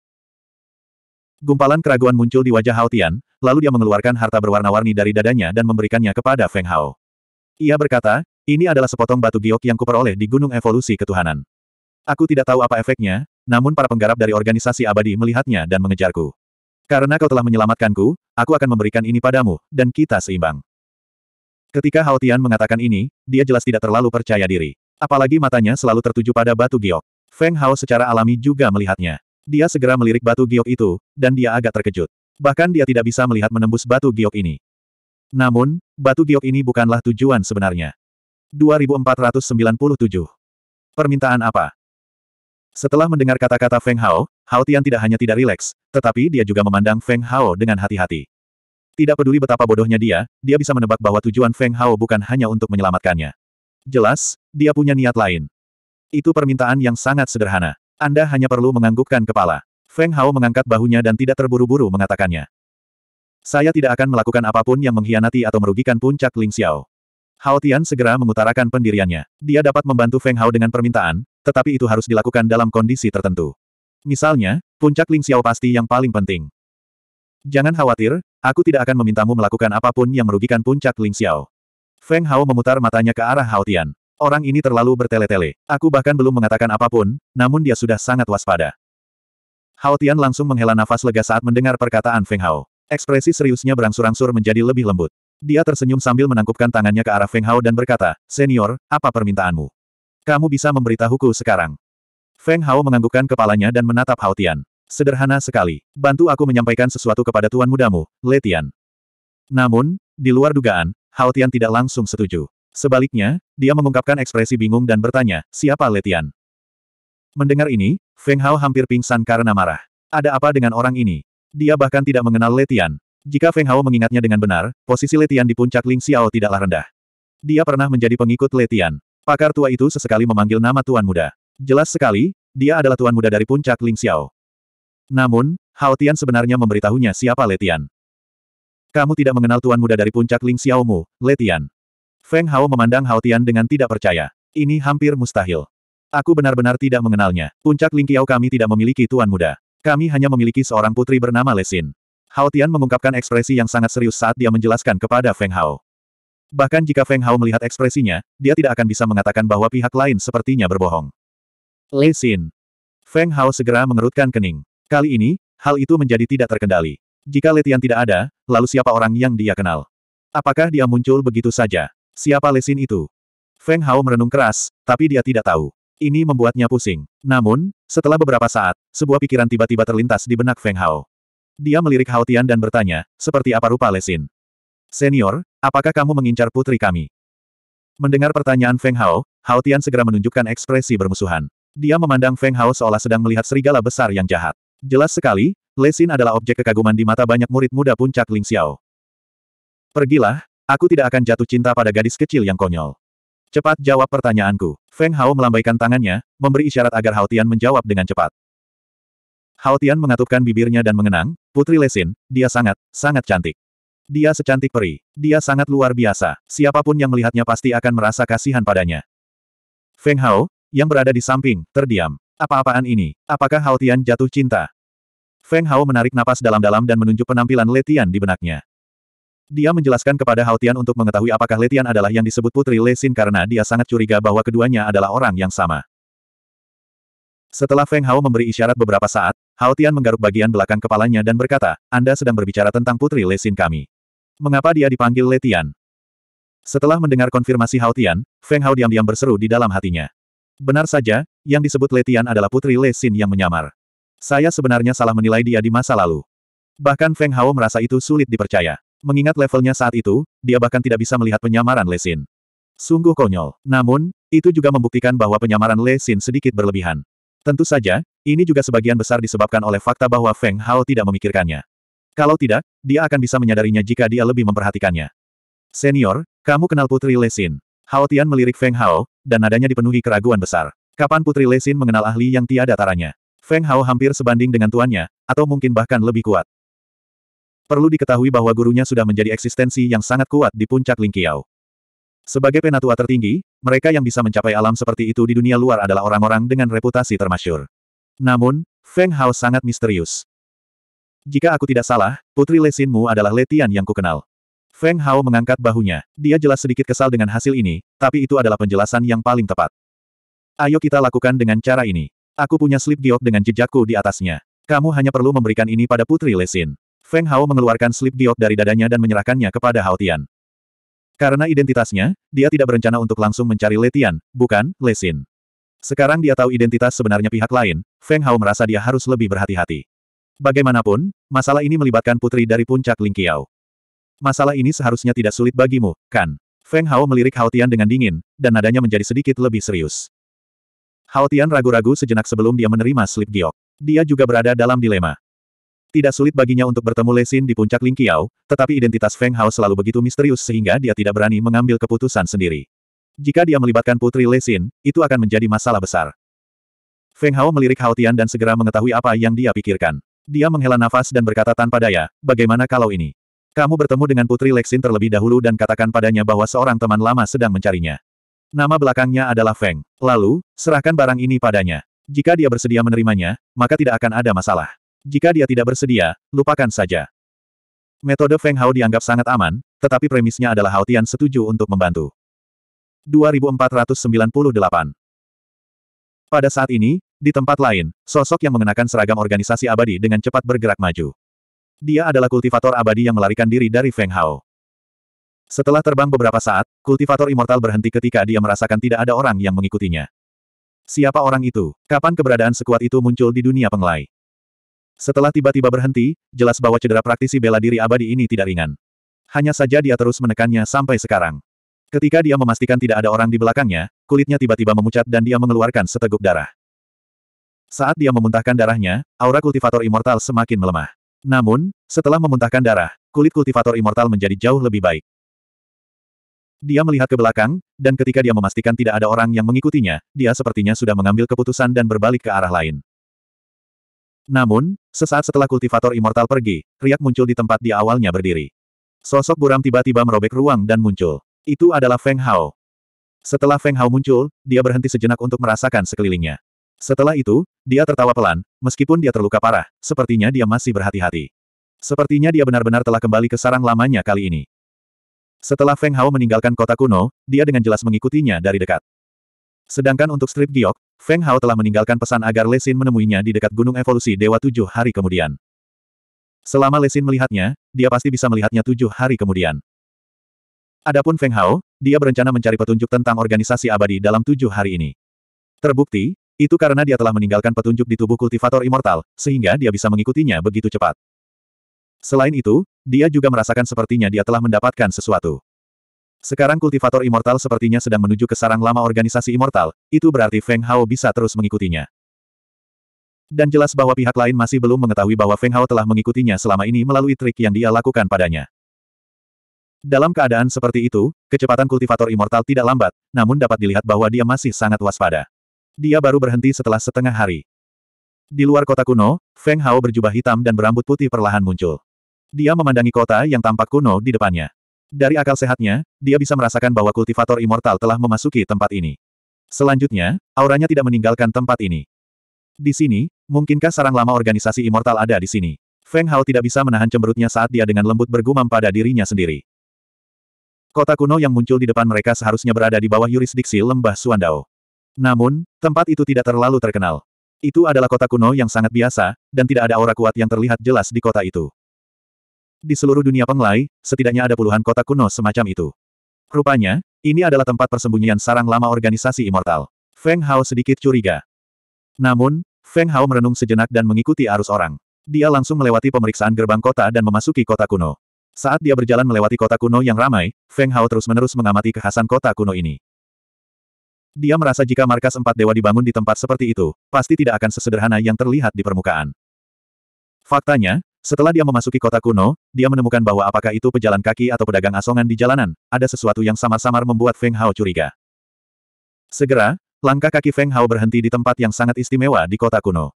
Gumpalan keraguan muncul di wajah Hao Tian, lalu dia mengeluarkan harta berwarna-warni dari dadanya dan memberikannya kepada Feng Hao. Ia berkata, ini adalah sepotong batu giok yang kuperoleh di Gunung Evolusi Ketuhanan. Aku tidak tahu apa efeknya, namun para penggarap dari organisasi abadi melihatnya dan mengejarku. Karena kau telah menyelamatkanku, aku akan memberikan ini padamu, dan kita seimbang. Ketika Hao Tian mengatakan ini, dia jelas tidak terlalu percaya diri. Apalagi matanya selalu tertuju pada batu giok. Feng Hao secara alami juga melihatnya. Dia segera melirik batu giok itu, dan dia agak terkejut. Bahkan dia tidak bisa melihat menembus batu giok ini. Namun, batu giok ini bukanlah tujuan sebenarnya. 2497. Permintaan apa? Setelah mendengar kata-kata Feng Hao, Hao Tian tidak hanya tidak rileks, tetapi dia juga memandang Feng Hao dengan hati-hati. Tidak peduli betapa bodohnya dia, dia bisa menebak bahwa tujuan Feng Hao bukan hanya untuk menyelamatkannya. Jelas, dia punya niat lain. Itu permintaan yang sangat sederhana. Anda hanya perlu menganggukkan kepala. Feng Hao mengangkat bahunya dan tidak terburu-buru mengatakannya. Saya tidak akan melakukan apapun yang mengkhianati atau merugikan puncak Ling Xiao. Hao Tian segera mengutarakan pendiriannya. Dia dapat membantu Feng Hao dengan permintaan, tetapi itu harus dilakukan dalam kondisi tertentu. Misalnya, puncak Ling Xiao pasti yang paling penting. Jangan khawatir, aku tidak akan memintamu melakukan apapun yang merugikan puncak Ling Xiao. Feng Hao memutar matanya ke arah Hao Tian. Orang ini terlalu bertele-tele. Aku bahkan belum mengatakan apapun, namun dia sudah sangat waspada. Hao Tian langsung menghela nafas lega saat mendengar perkataan Feng Hao. Ekspresi seriusnya berangsur-angsur menjadi lebih lembut. Dia tersenyum sambil menangkupkan tangannya ke arah Feng Hao dan berkata, Senior, apa permintaanmu? Kamu bisa memberitahuku sekarang. Feng Hao menganggukkan kepalanya dan menatap Hao Tian. Sederhana sekali. Bantu aku menyampaikan sesuatu kepada tuan mudamu, Letian. Namun, di luar dugaan, Haotian tidak langsung setuju. Sebaliknya, dia mengungkapkan ekspresi bingung dan bertanya, siapa Letian? Mendengar ini, Feng Hao hampir pingsan karena marah. Ada apa dengan orang ini? Dia bahkan tidak mengenal Letian. Jika Feng Hao mengingatnya dengan benar, posisi Letian di puncak Ling Xiao tidaklah rendah. Dia pernah menjadi pengikut Letian. Pakar tua itu sesekali memanggil nama Tuan Muda. Jelas sekali, dia adalah Tuan Muda dari puncak Ling Xiao. Namun, Hao Tian sebenarnya memberitahunya siapa Letian. Kamu tidak mengenal tuan muda dari puncak Ling Xiaomu, Letian. Feng Hao memandang Hao Tian dengan tidak percaya. Ini hampir mustahil. Aku benar-benar tidak mengenalnya. Puncak Ling Xiao kami tidak memiliki tuan muda. Kami hanya memiliki seorang putri bernama Lesin. Hao Tian mengungkapkan ekspresi yang sangat serius saat dia menjelaskan kepada Feng Hao. Bahkan jika Feng Hao melihat ekspresinya, dia tidak akan bisa mengatakan bahwa pihak lain sepertinya berbohong. Lesin. Feng Hao segera mengerutkan kening. Kali ini, hal itu menjadi tidak terkendali. Jika Letian tidak ada, lalu siapa orang yang dia kenal? Apakah dia muncul begitu saja? Siapa lesin itu? Feng Hao merenung keras, tapi dia tidak tahu. Ini membuatnya pusing. Namun, setelah beberapa saat, sebuah pikiran tiba-tiba terlintas di benak Feng Hao. Dia melirik Hao Tian dan bertanya, seperti apa rupa lesin? Senior, apakah kamu mengincar putri kami? Mendengar pertanyaan Feng Hao, Hao Tian segera menunjukkan ekspresi bermusuhan. Dia memandang Feng Hao seolah sedang melihat serigala besar yang jahat. Jelas sekali, Lesin adalah objek kekaguman di mata banyak murid muda puncak Ling Xiao. Pergilah, aku tidak akan jatuh cinta pada gadis kecil yang konyol. Cepat jawab pertanyaanku. Feng Hao melambaikan tangannya, memberi isyarat agar Hao Tian menjawab dengan cepat. Hao Tian mengatupkan bibirnya dan mengenang, Putri Lesin, dia sangat, sangat cantik. Dia secantik peri. Dia sangat luar biasa. Siapapun yang melihatnya pasti akan merasa kasihan padanya. Feng Hao, yang berada di samping, terdiam. Apa-apaan ini? Apakah Hao Tian jatuh cinta? Feng Hao menarik napas dalam-dalam dan menunjuk penampilan Letian di benaknya. Dia menjelaskan kepada Hao Tian untuk mengetahui apakah Letian adalah yang disebut Putri Lesin karena dia sangat curiga bahwa keduanya adalah orang yang sama. Setelah Feng Hao memberi isyarat beberapa saat, Hao Tian menggaruk bagian belakang kepalanya dan berkata, Anda sedang berbicara tentang Putri Lesin kami. Mengapa dia dipanggil Letian? Setelah mendengar konfirmasi Hao Tian, Feng Hao diam-diam berseru di dalam hatinya. Benar saja, yang disebut Letian adalah Putri Lesin yang menyamar. Saya sebenarnya salah menilai dia di masa lalu. Bahkan Feng Hao merasa itu sulit dipercaya. Mengingat levelnya saat itu, dia bahkan tidak bisa melihat penyamaran Lesin. Sungguh konyol. Namun, itu juga membuktikan bahwa penyamaran Lesin sedikit berlebihan. Tentu saja, ini juga sebagian besar disebabkan oleh fakta bahwa Feng Hao tidak memikirkannya. Kalau tidak, dia akan bisa menyadarinya jika dia lebih memperhatikannya. Senior, kamu kenal Putri Lesin. Hao Tian melirik Feng Hao, dan nadanya dipenuhi keraguan besar. Kapan Putri Lesin mengenal ahli yang tiada taranya? Feng Hao hampir sebanding dengan tuannya, atau mungkin bahkan lebih kuat. Perlu diketahui bahwa gurunya sudah menjadi eksistensi yang sangat kuat di puncak Ling Lingqiao. Sebagai penatua tertinggi, mereka yang bisa mencapai alam seperti itu di dunia luar adalah orang-orang dengan reputasi termasyur. Namun, Feng Hao sangat misterius. Jika aku tidak salah, putri Mu adalah Letian yang kukenal. Feng Hao mengangkat bahunya. Dia jelas sedikit kesal dengan hasil ini, tapi itu adalah penjelasan yang paling tepat. Ayo kita lakukan dengan cara ini. Aku punya slip giok dengan jejakku di atasnya. Kamu hanya perlu memberikan ini pada Putri Lesin. Feng Hao mengeluarkan slip giok dari dadanya dan menyerahkannya kepada Hao Tian. Karena identitasnya, dia tidak berencana untuk langsung mencari Letian, bukan, Lesin. Sekarang dia tahu identitas sebenarnya pihak lain, Feng Hao merasa dia harus lebih berhati-hati. Bagaimanapun, masalah ini melibatkan putri dari puncak Lingqiao. Masalah ini seharusnya tidak sulit bagimu, kan? Feng Hao melirik Hao Tian dengan dingin, dan nadanya menjadi sedikit lebih serius. Haotian ragu-ragu sejenak sebelum dia menerima slip giok. Dia juga berada dalam dilema. Tidak sulit baginya untuk bertemu Lesin di puncak Ling Lingqiao, tetapi identitas Feng Hao selalu begitu misterius sehingga dia tidak berani mengambil keputusan sendiri. Jika dia melibatkan Putri Lesin, itu akan menjadi masalah besar. Feng Hao melirik Haotian dan segera mengetahui apa yang dia pikirkan. Dia menghela nafas dan berkata tanpa daya, bagaimana kalau ini? Kamu bertemu dengan Putri Lexin terlebih dahulu dan katakan padanya bahwa seorang teman lama sedang mencarinya. Nama belakangnya adalah Feng. Lalu, serahkan barang ini padanya. Jika dia bersedia menerimanya, maka tidak akan ada masalah. Jika dia tidak bersedia, lupakan saja. Metode Feng Hao dianggap sangat aman, tetapi premisnya adalah Hao Tian setuju untuk membantu. 2498 Pada saat ini, di tempat lain, sosok yang mengenakan seragam organisasi abadi dengan cepat bergerak maju. Dia adalah kultivator abadi yang melarikan diri dari Feng Hao. Setelah terbang beberapa saat, kultivator immortal berhenti ketika dia merasakan tidak ada orang yang mengikutinya. Siapa orang itu? Kapan keberadaan sekuat itu muncul di dunia pengelai? Setelah tiba-tiba berhenti, jelas bahwa cedera praktisi bela diri abadi ini tidak ringan. Hanya saja dia terus menekannya sampai sekarang. Ketika dia memastikan tidak ada orang di belakangnya, kulitnya tiba-tiba memucat dan dia mengeluarkan seteguk darah. Saat dia memuntahkan darahnya, aura kultivator immortal semakin melemah. Namun, setelah memuntahkan darah, kulit kultivator immortal menjadi jauh lebih baik. Dia melihat ke belakang, dan ketika dia memastikan tidak ada orang yang mengikutinya, dia sepertinya sudah mengambil keputusan dan berbalik ke arah lain. Namun, sesaat setelah kultivator immortal pergi, Riak muncul di tempat di awalnya berdiri. Sosok buram tiba-tiba merobek ruang dan muncul. Itu adalah Feng Hao. Setelah Feng Hao muncul, dia berhenti sejenak untuk merasakan sekelilingnya. Setelah itu, dia tertawa pelan, meskipun dia terluka parah, sepertinya dia masih berhati-hati. Sepertinya dia benar-benar telah kembali ke sarang lamanya kali ini. Setelah Feng Hao meninggalkan kota kuno, dia dengan jelas mengikutinya dari dekat. Sedangkan untuk strip giok, Feng Hao telah meninggalkan pesan agar Lesin menemuinya di dekat Gunung Evolusi Dewa tujuh hari kemudian. Selama Lesin melihatnya, dia pasti bisa melihatnya tujuh hari kemudian. Adapun Feng Hao, dia berencana mencari petunjuk tentang organisasi abadi dalam tujuh hari ini. Terbukti, itu karena dia telah meninggalkan petunjuk di tubuh kultivator immortal, sehingga dia bisa mengikutinya begitu cepat. Selain itu, dia juga merasakan sepertinya dia telah mendapatkan sesuatu. Sekarang kultivator immortal sepertinya sedang menuju ke sarang lama organisasi immortal, itu berarti Feng Hao bisa terus mengikutinya. Dan jelas bahwa pihak lain masih belum mengetahui bahwa Feng Hao telah mengikutinya selama ini melalui trik yang dia lakukan padanya. Dalam keadaan seperti itu, kecepatan kultivator immortal tidak lambat, namun dapat dilihat bahwa dia masih sangat waspada. Dia baru berhenti setelah setengah hari. Di luar kota kuno, Feng Hao berjubah hitam dan berambut putih perlahan muncul. Dia memandangi kota yang tampak kuno di depannya. Dari akal sehatnya, dia bisa merasakan bahwa kultivator immortal telah memasuki tempat ini. Selanjutnya, auranya tidak meninggalkan tempat ini. Di sini, mungkinkah sarang lama organisasi immortal ada di sini? Feng Hao tidak bisa menahan cemberutnya saat dia dengan lembut bergumam pada dirinya sendiri. Kota kuno yang muncul di depan mereka seharusnya berada di bawah yurisdiksi lembah Suandao. Namun, tempat itu tidak terlalu terkenal. Itu adalah kota kuno yang sangat biasa, dan tidak ada aura kuat yang terlihat jelas di kota itu. Di seluruh dunia Penglai, setidaknya ada puluhan kota kuno semacam itu. Rupanya, ini adalah tempat persembunyian sarang lama organisasi immortal. Feng Hao sedikit curiga. Namun, Feng Hao merenung sejenak dan mengikuti arus orang. Dia langsung melewati pemeriksaan gerbang kota dan memasuki kota kuno. Saat dia berjalan melewati kota kuno yang ramai, Feng Hao terus-menerus mengamati kekhasan kota kuno ini. Dia merasa jika markas empat dewa dibangun di tempat seperti itu, pasti tidak akan sesederhana yang terlihat di permukaan. Faktanya, setelah dia memasuki kota kuno, dia menemukan bahwa apakah itu pejalan kaki atau pedagang asongan di jalanan, ada sesuatu yang samar-samar membuat Feng Hao curiga. Segera, langkah kaki Feng Hao berhenti di tempat yang sangat istimewa di kota kuno.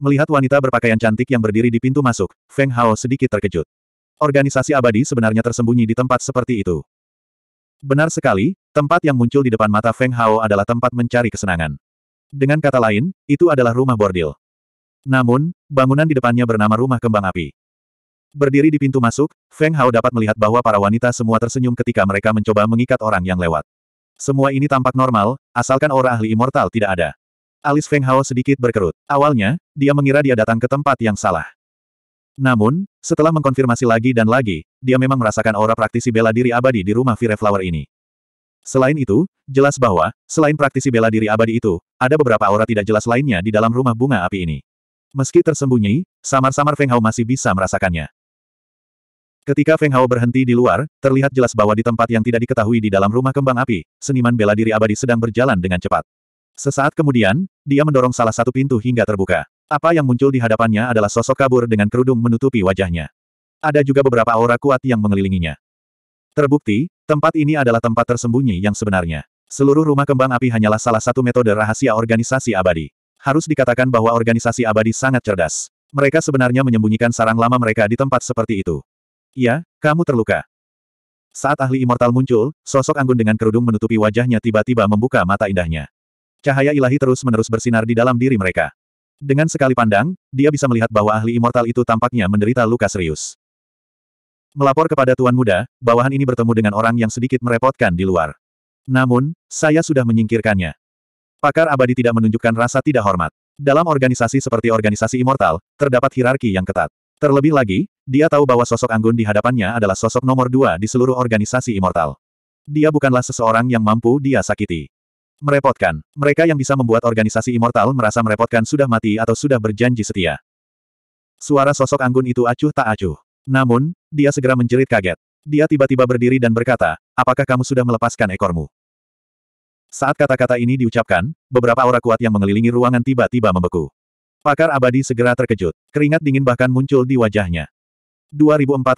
Melihat wanita berpakaian cantik yang berdiri di pintu masuk, Feng Hao sedikit terkejut. Organisasi abadi sebenarnya tersembunyi di tempat seperti itu. Benar sekali, tempat yang muncul di depan mata Feng Hao adalah tempat mencari kesenangan. Dengan kata lain, itu adalah rumah bordil. Namun, bangunan di depannya bernama Rumah Kembang Api. Berdiri di pintu masuk, Feng Hao dapat melihat bahwa para wanita semua tersenyum ketika mereka mencoba mengikat orang yang lewat. Semua ini tampak normal, asalkan aura ahli immortal tidak ada. Alis Feng Hao sedikit berkerut. Awalnya, dia mengira dia datang ke tempat yang salah. Namun, setelah mengkonfirmasi lagi dan lagi, dia memang merasakan aura praktisi bela diri abadi di rumah Fire Flower ini. Selain itu, jelas bahwa, selain praktisi bela diri abadi itu, ada beberapa aura tidak jelas lainnya di dalam rumah bunga api ini. Meski tersembunyi, samar-samar Feng Hao masih bisa merasakannya. Ketika Feng Hao berhenti di luar, terlihat jelas bahwa di tempat yang tidak diketahui di dalam rumah kembang api, seniman bela diri abadi sedang berjalan dengan cepat. Sesaat kemudian, dia mendorong salah satu pintu hingga terbuka. Apa yang muncul di hadapannya adalah sosok kabur dengan kerudung menutupi wajahnya. Ada juga beberapa aura kuat yang mengelilinginya. Terbukti, tempat ini adalah tempat tersembunyi yang sebenarnya. Seluruh rumah kembang api hanyalah salah satu metode rahasia organisasi abadi. Harus dikatakan bahwa organisasi abadi sangat cerdas. Mereka sebenarnya menyembunyikan sarang lama mereka di tempat seperti itu. Iya, kamu terluka. Saat ahli immortal muncul, sosok anggun dengan kerudung menutupi wajahnya tiba-tiba membuka mata indahnya. Cahaya ilahi terus-menerus bersinar di dalam diri mereka. Dengan sekali pandang, dia bisa melihat bahwa ahli immortal itu tampaknya menderita luka serius. Melapor kepada Tuan Muda, bawahan ini bertemu dengan orang yang sedikit merepotkan di luar. Namun, saya sudah menyingkirkannya. Pakar abadi tidak menunjukkan rasa tidak hormat. Dalam organisasi seperti organisasi immortal, terdapat hierarki yang ketat. Terlebih lagi, dia tahu bahwa sosok Anggun di hadapannya adalah sosok nomor dua di seluruh organisasi immortal. Dia bukanlah seseorang yang mampu dia sakiti. Merepotkan. Mereka yang bisa membuat organisasi immortal merasa merepotkan sudah mati atau sudah berjanji setia. Suara sosok Anggun itu acuh tak acuh. Namun, dia segera menjerit kaget. Dia tiba-tiba berdiri dan berkata, apakah kamu sudah melepaskan ekormu? Saat kata-kata ini diucapkan, beberapa aura kuat yang mengelilingi ruangan tiba-tiba membeku. Pakar abadi segera terkejut. Keringat dingin bahkan muncul di wajahnya. 2499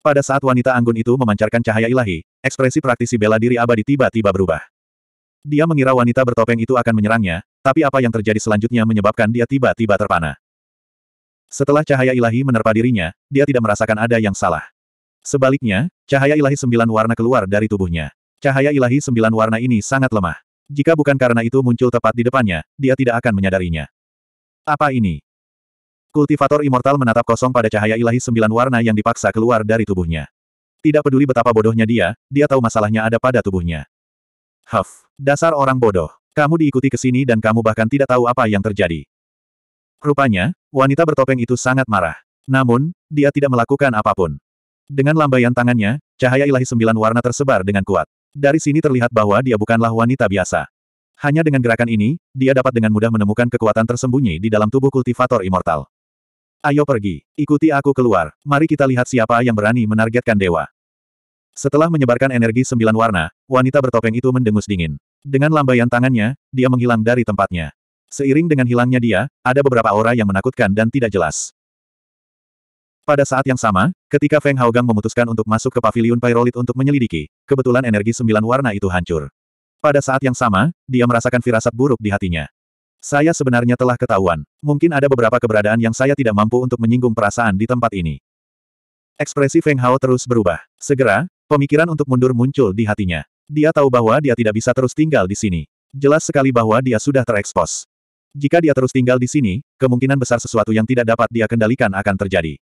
Pada saat wanita anggun itu memancarkan cahaya ilahi, ekspresi praktisi bela diri abadi tiba-tiba berubah. Dia mengira wanita bertopeng itu akan menyerangnya, tapi apa yang terjadi selanjutnya menyebabkan dia tiba-tiba terpana. Setelah cahaya ilahi menerpa dirinya, dia tidak merasakan ada yang salah. Sebaliknya, cahaya ilahi sembilan warna keluar dari tubuhnya. Cahaya ilahi sembilan warna ini sangat lemah. Jika bukan karena itu muncul tepat di depannya, dia tidak akan menyadarinya. Apa ini? Kultivator immortal menatap kosong pada cahaya ilahi sembilan warna yang dipaksa keluar dari tubuhnya. Tidak peduli betapa bodohnya dia, dia tahu masalahnya ada pada tubuhnya. Huff, dasar orang bodoh. Kamu diikuti ke sini dan kamu bahkan tidak tahu apa yang terjadi. Rupanya, wanita bertopeng itu sangat marah. Namun, dia tidak melakukan apapun. Dengan lambaian tangannya, cahaya ilahi sembilan warna tersebar dengan kuat. Dari sini terlihat bahwa dia bukanlah wanita biasa. Hanya dengan gerakan ini, dia dapat dengan mudah menemukan kekuatan tersembunyi di dalam tubuh kultivator immortal. Ayo pergi, ikuti aku keluar, mari kita lihat siapa yang berani menargetkan dewa. Setelah menyebarkan energi sembilan warna, wanita bertopeng itu mendengus dingin. Dengan lambaian tangannya, dia menghilang dari tempatnya. Seiring dengan hilangnya dia, ada beberapa aura yang menakutkan dan tidak jelas. Pada saat yang sama, ketika Feng Haogang memutuskan untuk masuk ke pavilion Pyrolit untuk menyelidiki, kebetulan energi sembilan warna itu hancur. Pada saat yang sama, dia merasakan firasat buruk di hatinya. Saya sebenarnya telah ketahuan, mungkin ada beberapa keberadaan yang saya tidak mampu untuk menyinggung perasaan di tempat ini. Ekspresi Feng Hao terus berubah. Segera, pemikiran untuk mundur muncul di hatinya. Dia tahu bahwa dia tidak bisa terus tinggal di sini. Jelas sekali bahwa dia sudah terekspos. Jika dia terus tinggal di sini, kemungkinan besar sesuatu yang tidak dapat dia kendalikan akan terjadi.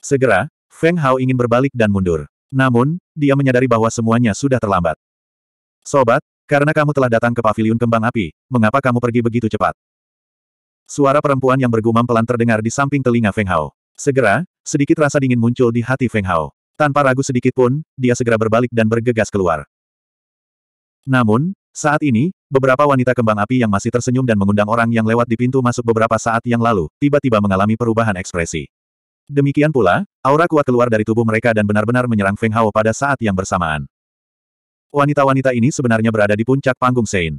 Segera, Feng Hao ingin berbalik dan mundur. Namun, dia menyadari bahwa semuanya sudah terlambat. Sobat, karena kamu telah datang ke paviliun kembang api, mengapa kamu pergi begitu cepat? Suara perempuan yang bergumam pelan terdengar di samping telinga Feng Hao. Segera, sedikit rasa dingin muncul di hati Feng Hao. Tanpa ragu sedikit pun, dia segera berbalik dan bergegas keluar. Namun, saat ini, beberapa wanita kembang api yang masih tersenyum dan mengundang orang yang lewat di pintu masuk beberapa saat yang lalu, tiba-tiba mengalami perubahan ekspresi. Demikian pula, aura kuat keluar dari tubuh mereka dan benar-benar menyerang Feng Hao pada saat yang bersamaan. Wanita-wanita ini sebenarnya berada di puncak panggung Sein.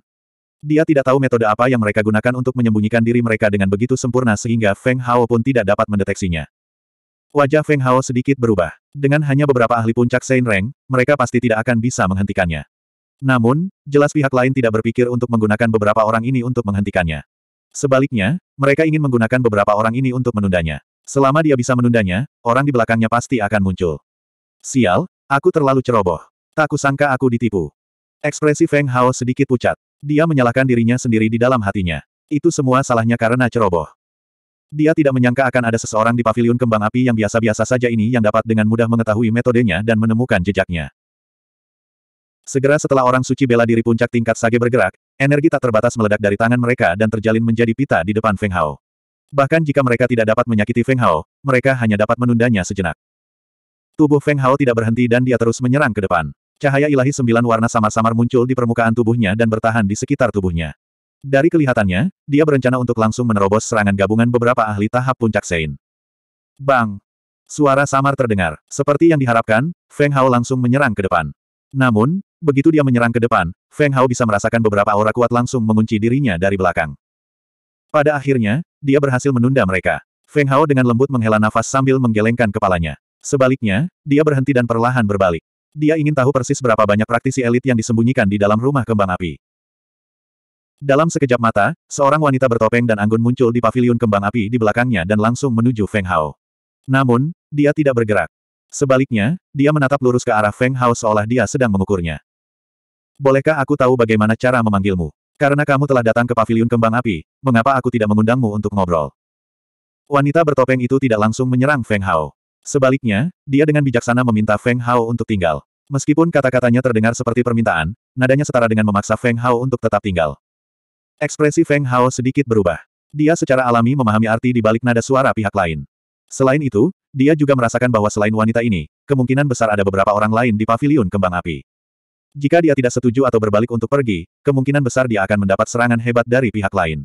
Dia tidak tahu metode apa yang mereka gunakan untuk menyembunyikan diri mereka dengan begitu sempurna sehingga Feng Hao pun tidak dapat mendeteksinya. Wajah Feng Hao sedikit berubah. Dengan hanya beberapa ahli puncak Sein Reng, mereka pasti tidak akan bisa menghentikannya. Namun, jelas pihak lain tidak berpikir untuk menggunakan beberapa orang ini untuk menghentikannya. Sebaliknya, mereka ingin menggunakan beberapa orang ini untuk menundanya. Selama dia bisa menundanya, orang di belakangnya pasti akan muncul. Sial, aku terlalu ceroboh. Tak kusangka aku ditipu. Ekspresi Feng Hao sedikit pucat. Dia menyalahkan dirinya sendiri di dalam hatinya. Itu semua salahnya karena ceroboh. Dia tidak menyangka akan ada seseorang di pavilion kembang api yang biasa-biasa saja ini yang dapat dengan mudah mengetahui metodenya dan menemukan jejaknya. Segera setelah orang suci bela diri puncak tingkat sage bergerak, energi tak terbatas meledak dari tangan mereka dan terjalin menjadi pita di depan Feng Hao. Bahkan jika mereka tidak dapat menyakiti Feng Hao, mereka hanya dapat menundanya sejenak. Tubuh Feng Hao tidak berhenti dan dia terus menyerang ke depan. Cahaya ilahi sembilan warna samar-samar muncul di permukaan tubuhnya dan bertahan di sekitar tubuhnya. Dari kelihatannya, dia berencana untuk langsung menerobos serangan gabungan beberapa ahli tahap puncak Sein. Bang! Suara samar terdengar. Seperti yang diharapkan, Feng Hao langsung menyerang ke depan. Namun, begitu dia menyerang ke depan, Feng Hao bisa merasakan beberapa aura kuat langsung mengunci dirinya dari belakang. Pada akhirnya, dia berhasil menunda mereka. Feng Hao dengan lembut menghela nafas sambil menggelengkan kepalanya. Sebaliknya, dia berhenti dan perlahan berbalik. Dia ingin tahu persis berapa banyak praktisi elit yang disembunyikan di dalam rumah kembang api. Dalam sekejap mata, seorang wanita bertopeng dan anggun muncul di paviliun kembang api di belakangnya dan langsung menuju Feng Hao. Namun, dia tidak bergerak. Sebaliknya, dia menatap lurus ke arah Feng Hao seolah dia sedang mengukurnya. Bolehkah aku tahu bagaimana cara memanggilmu? Karena kamu telah datang ke Pavilion kembang api, mengapa aku tidak mengundangmu untuk ngobrol? Wanita bertopeng itu tidak langsung menyerang Feng Hao. Sebaliknya, dia dengan bijaksana meminta Feng Hao untuk tinggal. Meskipun kata-katanya terdengar seperti permintaan, nadanya setara dengan memaksa Feng Hao untuk tetap tinggal. Ekspresi Feng Hao sedikit berubah. Dia secara alami memahami arti di balik nada suara pihak lain. Selain itu, dia juga merasakan bahwa selain wanita ini, kemungkinan besar ada beberapa orang lain di Pavilion kembang api. Jika dia tidak setuju atau berbalik untuk pergi, kemungkinan besar dia akan mendapat serangan hebat dari pihak lain.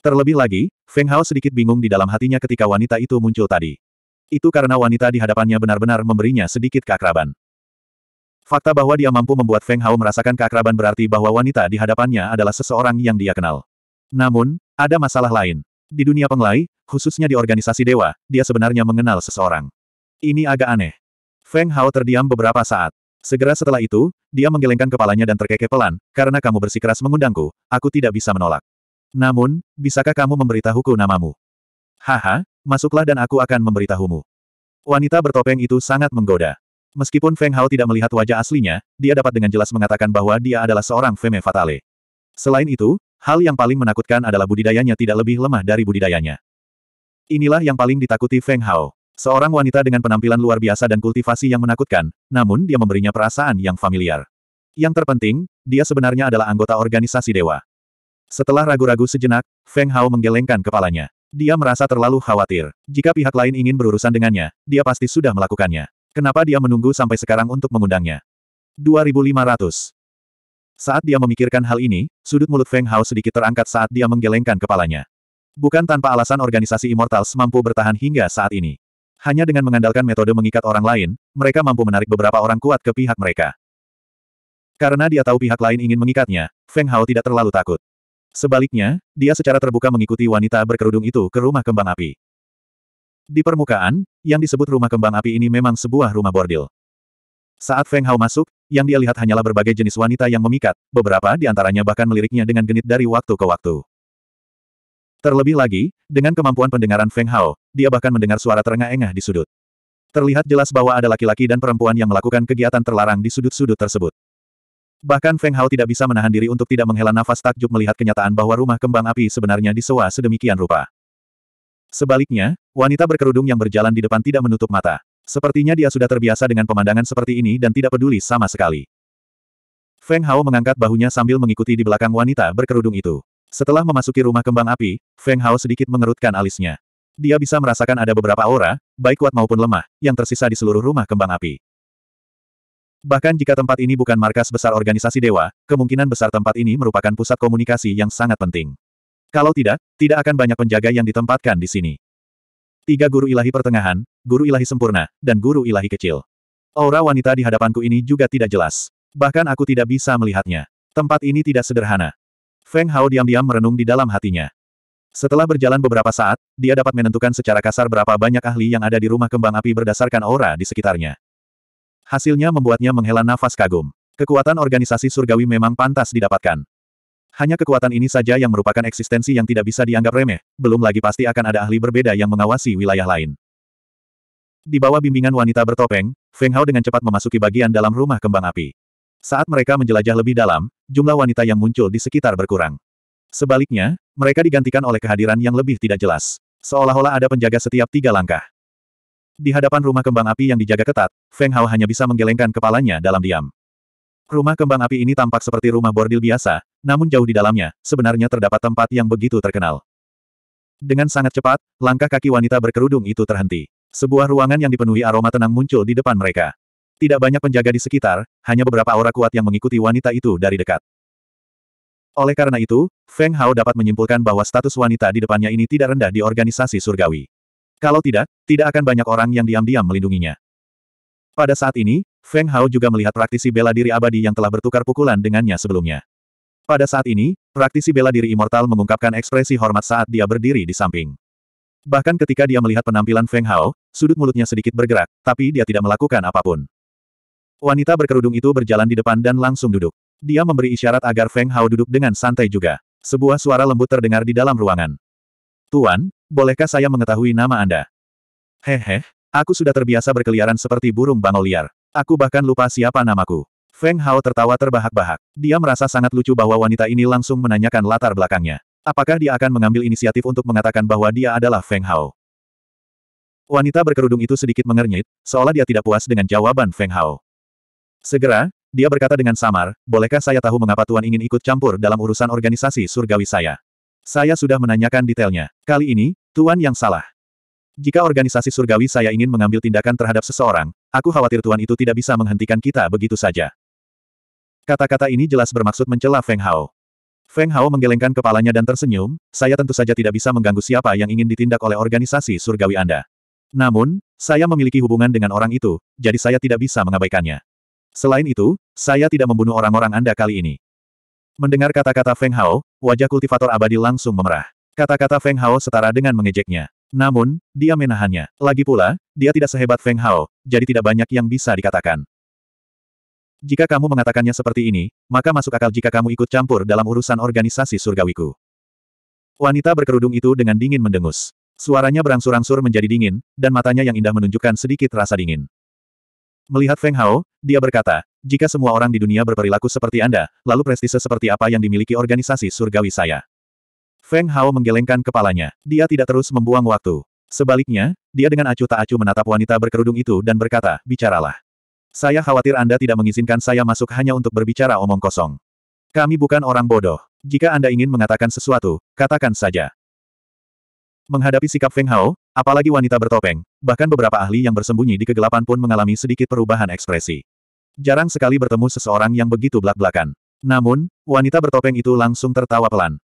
Terlebih lagi, Feng Hao sedikit bingung di dalam hatinya ketika wanita itu muncul tadi. Itu karena wanita di hadapannya benar-benar memberinya sedikit keakraban. Fakta bahwa dia mampu membuat Feng Hao merasakan keakraban berarti bahwa wanita di hadapannya adalah seseorang yang dia kenal. Namun, ada masalah lain. Di dunia penglai, khususnya di organisasi dewa, dia sebenarnya mengenal seseorang. Ini agak aneh. Feng Hao terdiam beberapa saat. Segera setelah itu, dia menggelengkan kepalanya dan terkekeh pelan, karena kamu bersikeras mengundangku, aku tidak bisa menolak. Namun, bisakah kamu memberitahuku namamu? Haha, masuklah dan aku akan memberitahumu. Wanita bertopeng itu sangat menggoda. Meskipun Feng Hao tidak melihat wajah aslinya, dia dapat dengan jelas mengatakan bahwa dia adalah seorang femme fatale. Selain itu, hal yang paling menakutkan adalah budidayanya tidak lebih lemah dari budidayanya. Inilah yang paling ditakuti Feng Hao. Seorang wanita dengan penampilan luar biasa dan kultivasi yang menakutkan, namun dia memberinya perasaan yang familiar. Yang terpenting, dia sebenarnya adalah anggota organisasi dewa. Setelah ragu-ragu sejenak, Feng Hao menggelengkan kepalanya. Dia merasa terlalu khawatir. Jika pihak lain ingin berurusan dengannya, dia pasti sudah melakukannya. Kenapa dia menunggu sampai sekarang untuk mengundangnya? 2500. Saat dia memikirkan hal ini, sudut mulut Feng Hao sedikit terangkat saat dia menggelengkan kepalanya. Bukan tanpa alasan organisasi Immortals mampu bertahan hingga saat ini. Hanya dengan mengandalkan metode mengikat orang lain, mereka mampu menarik beberapa orang kuat ke pihak mereka. Karena dia tahu pihak lain ingin mengikatnya, Feng Hao tidak terlalu takut. Sebaliknya, dia secara terbuka mengikuti wanita berkerudung itu ke rumah kembang api. Di permukaan, yang disebut rumah kembang api ini memang sebuah rumah bordil. Saat Feng Hao masuk, yang dia lihat hanyalah berbagai jenis wanita yang memikat, beberapa di antaranya bahkan meliriknya dengan genit dari waktu ke waktu. Terlebih lagi, dengan kemampuan pendengaran Feng Hao, dia bahkan mendengar suara terengah-engah di sudut. Terlihat jelas bahwa ada laki-laki dan perempuan yang melakukan kegiatan terlarang di sudut-sudut tersebut. Bahkan Feng Hao tidak bisa menahan diri untuk tidak menghela nafas takjub melihat kenyataan bahwa rumah kembang api sebenarnya disewa sedemikian rupa. Sebaliknya, wanita berkerudung yang berjalan di depan tidak menutup mata. Sepertinya dia sudah terbiasa dengan pemandangan seperti ini dan tidak peduli sama sekali. Feng Hao mengangkat bahunya sambil mengikuti di belakang wanita berkerudung itu. Setelah memasuki rumah kembang api, Feng Hao sedikit mengerutkan alisnya. Dia bisa merasakan ada beberapa aura, baik kuat maupun lemah, yang tersisa di seluruh rumah kembang api. Bahkan jika tempat ini bukan markas besar organisasi dewa, kemungkinan besar tempat ini merupakan pusat komunikasi yang sangat penting. Kalau tidak, tidak akan banyak penjaga yang ditempatkan di sini. Tiga guru ilahi pertengahan, guru ilahi sempurna, dan guru ilahi kecil. Aura wanita di hadapanku ini juga tidak jelas. Bahkan aku tidak bisa melihatnya. Tempat ini tidak sederhana. Feng Hao diam-diam merenung di dalam hatinya. Setelah berjalan beberapa saat, dia dapat menentukan secara kasar berapa banyak ahli yang ada di rumah kembang api berdasarkan aura di sekitarnya. Hasilnya membuatnya menghela nafas kagum. Kekuatan organisasi surgawi memang pantas didapatkan. Hanya kekuatan ini saja yang merupakan eksistensi yang tidak bisa dianggap remeh, belum lagi pasti akan ada ahli berbeda yang mengawasi wilayah lain. Di bawah bimbingan wanita bertopeng, Feng Hao dengan cepat memasuki bagian dalam rumah kembang api. Saat mereka menjelajah lebih dalam, jumlah wanita yang muncul di sekitar berkurang. Sebaliknya, mereka digantikan oleh kehadiran yang lebih tidak jelas. Seolah-olah ada penjaga setiap tiga langkah. Di hadapan rumah kembang api yang dijaga ketat, Feng Hao hanya bisa menggelengkan kepalanya dalam diam. Rumah kembang api ini tampak seperti rumah bordil biasa, namun jauh di dalamnya, sebenarnya terdapat tempat yang begitu terkenal. Dengan sangat cepat, langkah kaki wanita berkerudung itu terhenti. Sebuah ruangan yang dipenuhi aroma tenang muncul di depan mereka. Tidak banyak penjaga di sekitar, hanya beberapa aura kuat yang mengikuti wanita itu dari dekat. Oleh karena itu, Feng Hao dapat menyimpulkan bahwa status wanita di depannya ini tidak rendah di organisasi surgawi. Kalau tidak, tidak akan banyak orang yang diam-diam melindunginya. Pada saat ini, Feng Hao juga melihat praktisi bela diri abadi yang telah bertukar pukulan dengannya sebelumnya. Pada saat ini, praktisi bela diri immortal mengungkapkan ekspresi hormat saat dia berdiri di samping. Bahkan ketika dia melihat penampilan Feng Hao, sudut mulutnya sedikit bergerak, tapi dia tidak melakukan apapun. Wanita berkerudung itu berjalan di depan dan langsung duduk. Dia memberi isyarat agar Feng Hao duduk dengan santai juga. Sebuah suara lembut terdengar di dalam ruangan. Tuan, bolehkah saya mengetahui nama Anda? Hehe, aku sudah terbiasa berkeliaran seperti burung bangau liar. Aku bahkan lupa siapa namaku. Feng Hao tertawa terbahak-bahak. Dia merasa sangat lucu bahwa wanita ini langsung menanyakan latar belakangnya. Apakah dia akan mengambil inisiatif untuk mengatakan bahwa dia adalah Feng Hao? Wanita berkerudung itu sedikit mengernyit, seolah dia tidak puas dengan jawaban Feng Hao. Segera, dia berkata dengan samar, bolehkah saya tahu mengapa Tuan ingin ikut campur dalam urusan organisasi surgawi saya? Saya sudah menanyakan detailnya. Kali ini, Tuan yang salah. Jika organisasi surgawi saya ingin mengambil tindakan terhadap seseorang, aku khawatir Tuan itu tidak bisa menghentikan kita begitu saja. Kata-kata ini jelas bermaksud mencela Feng Hao. Feng Hao menggelengkan kepalanya dan tersenyum, saya tentu saja tidak bisa mengganggu siapa yang ingin ditindak oleh organisasi surgawi Anda. Namun, saya memiliki hubungan dengan orang itu, jadi saya tidak bisa mengabaikannya. Selain itu, saya tidak membunuh orang-orang Anda kali ini. Mendengar kata-kata Feng Hao, wajah kultivator abadi langsung memerah. Kata-kata Feng Hao setara dengan mengejeknya. Namun, dia menahannya. Lagi pula, dia tidak sehebat Feng Hao, jadi tidak banyak yang bisa dikatakan. Jika kamu mengatakannya seperti ini, maka masuk akal jika kamu ikut campur dalam urusan organisasi surgawiku. Wanita berkerudung itu dengan dingin mendengus. Suaranya berangsur-angsur menjadi dingin, dan matanya yang indah menunjukkan sedikit rasa dingin. Melihat Feng Hao, dia berkata, jika semua orang di dunia berperilaku seperti Anda, lalu prestise seperti apa yang dimiliki organisasi surgawi saya? Feng Hao menggelengkan kepalanya. Dia tidak terus membuang waktu. Sebaliknya, dia dengan acuh tak acuh menatap wanita berkerudung itu dan berkata, bicaralah. Saya khawatir Anda tidak mengizinkan saya masuk hanya untuk berbicara omong kosong. Kami bukan orang bodoh. Jika Anda ingin mengatakan sesuatu, katakan saja. Menghadapi sikap Feng Hao, apalagi wanita bertopeng, Bahkan beberapa ahli yang bersembunyi di kegelapan pun mengalami sedikit perubahan ekspresi. Jarang sekali bertemu seseorang yang begitu belak-belakan. Namun, wanita bertopeng itu langsung tertawa pelan.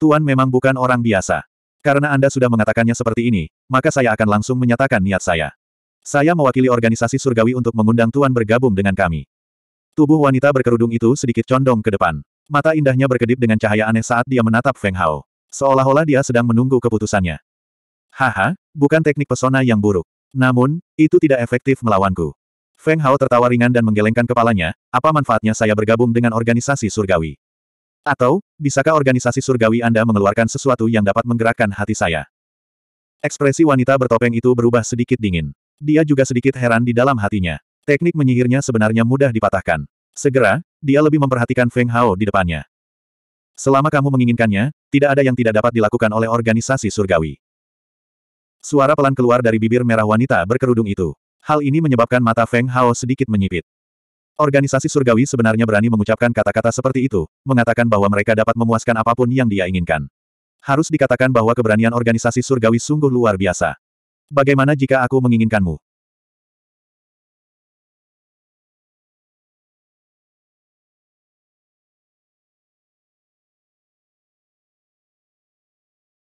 Tuan memang bukan orang biasa. Karena Anda sudah mengatakannya seperti ini, maka saya akan langsung menyatakan niat saya. Saya mewakili organisasi surgawi untuk mengundang Tuan bergabung dengan kami. Tubuh wanita berkerudung itu sedikit condong ke depan. Mata indahnya berkedip dengan cahaya aneh saat dia menatap Feng Hao. Seolah-olah dia sedang menunggu keputusannya. Haha, Bukan teknik pesona yang buruk. Namun, itu tidak efektif melawanku. Feng Hao tertawa ringan dan menggelengkan kepalanya, apa manfaatnya saya bergabung dengan organisasi surgawi? Atau, bisakah organisasi surgawi Anda mengeluarkan sesuatu yang dapat menggerakkan hati saya? Ekspresi wanita bertopeng itu berubah sedikit dingin. Dia juga sedikit heran di dalam hatinya. Teknik menyihirnya sebenarnya mudah dipatahkan. Segera, dia lebih memperhatikan Feng Hao di depannya. Selama kamu menginginkannya, tidak ada yang tidak dapat dilakukan oleh organisasi surgawi. Suara pelan keluar dari bibir merah wanita berkerudung itu. Hal ini menyebabkan mata Feng Hao sedikit menyipit. Organisasi surgawi sebenarnya berani mengucapkan kata-kata seperti itu, mengatakan bahwa mereka dapat memuaskan apapun yang dia inginkan. Harus dikatakan bahwa keberanian organisasi surgawi sungguh luar biasa. Bagaimana jika aku menginginkanmu?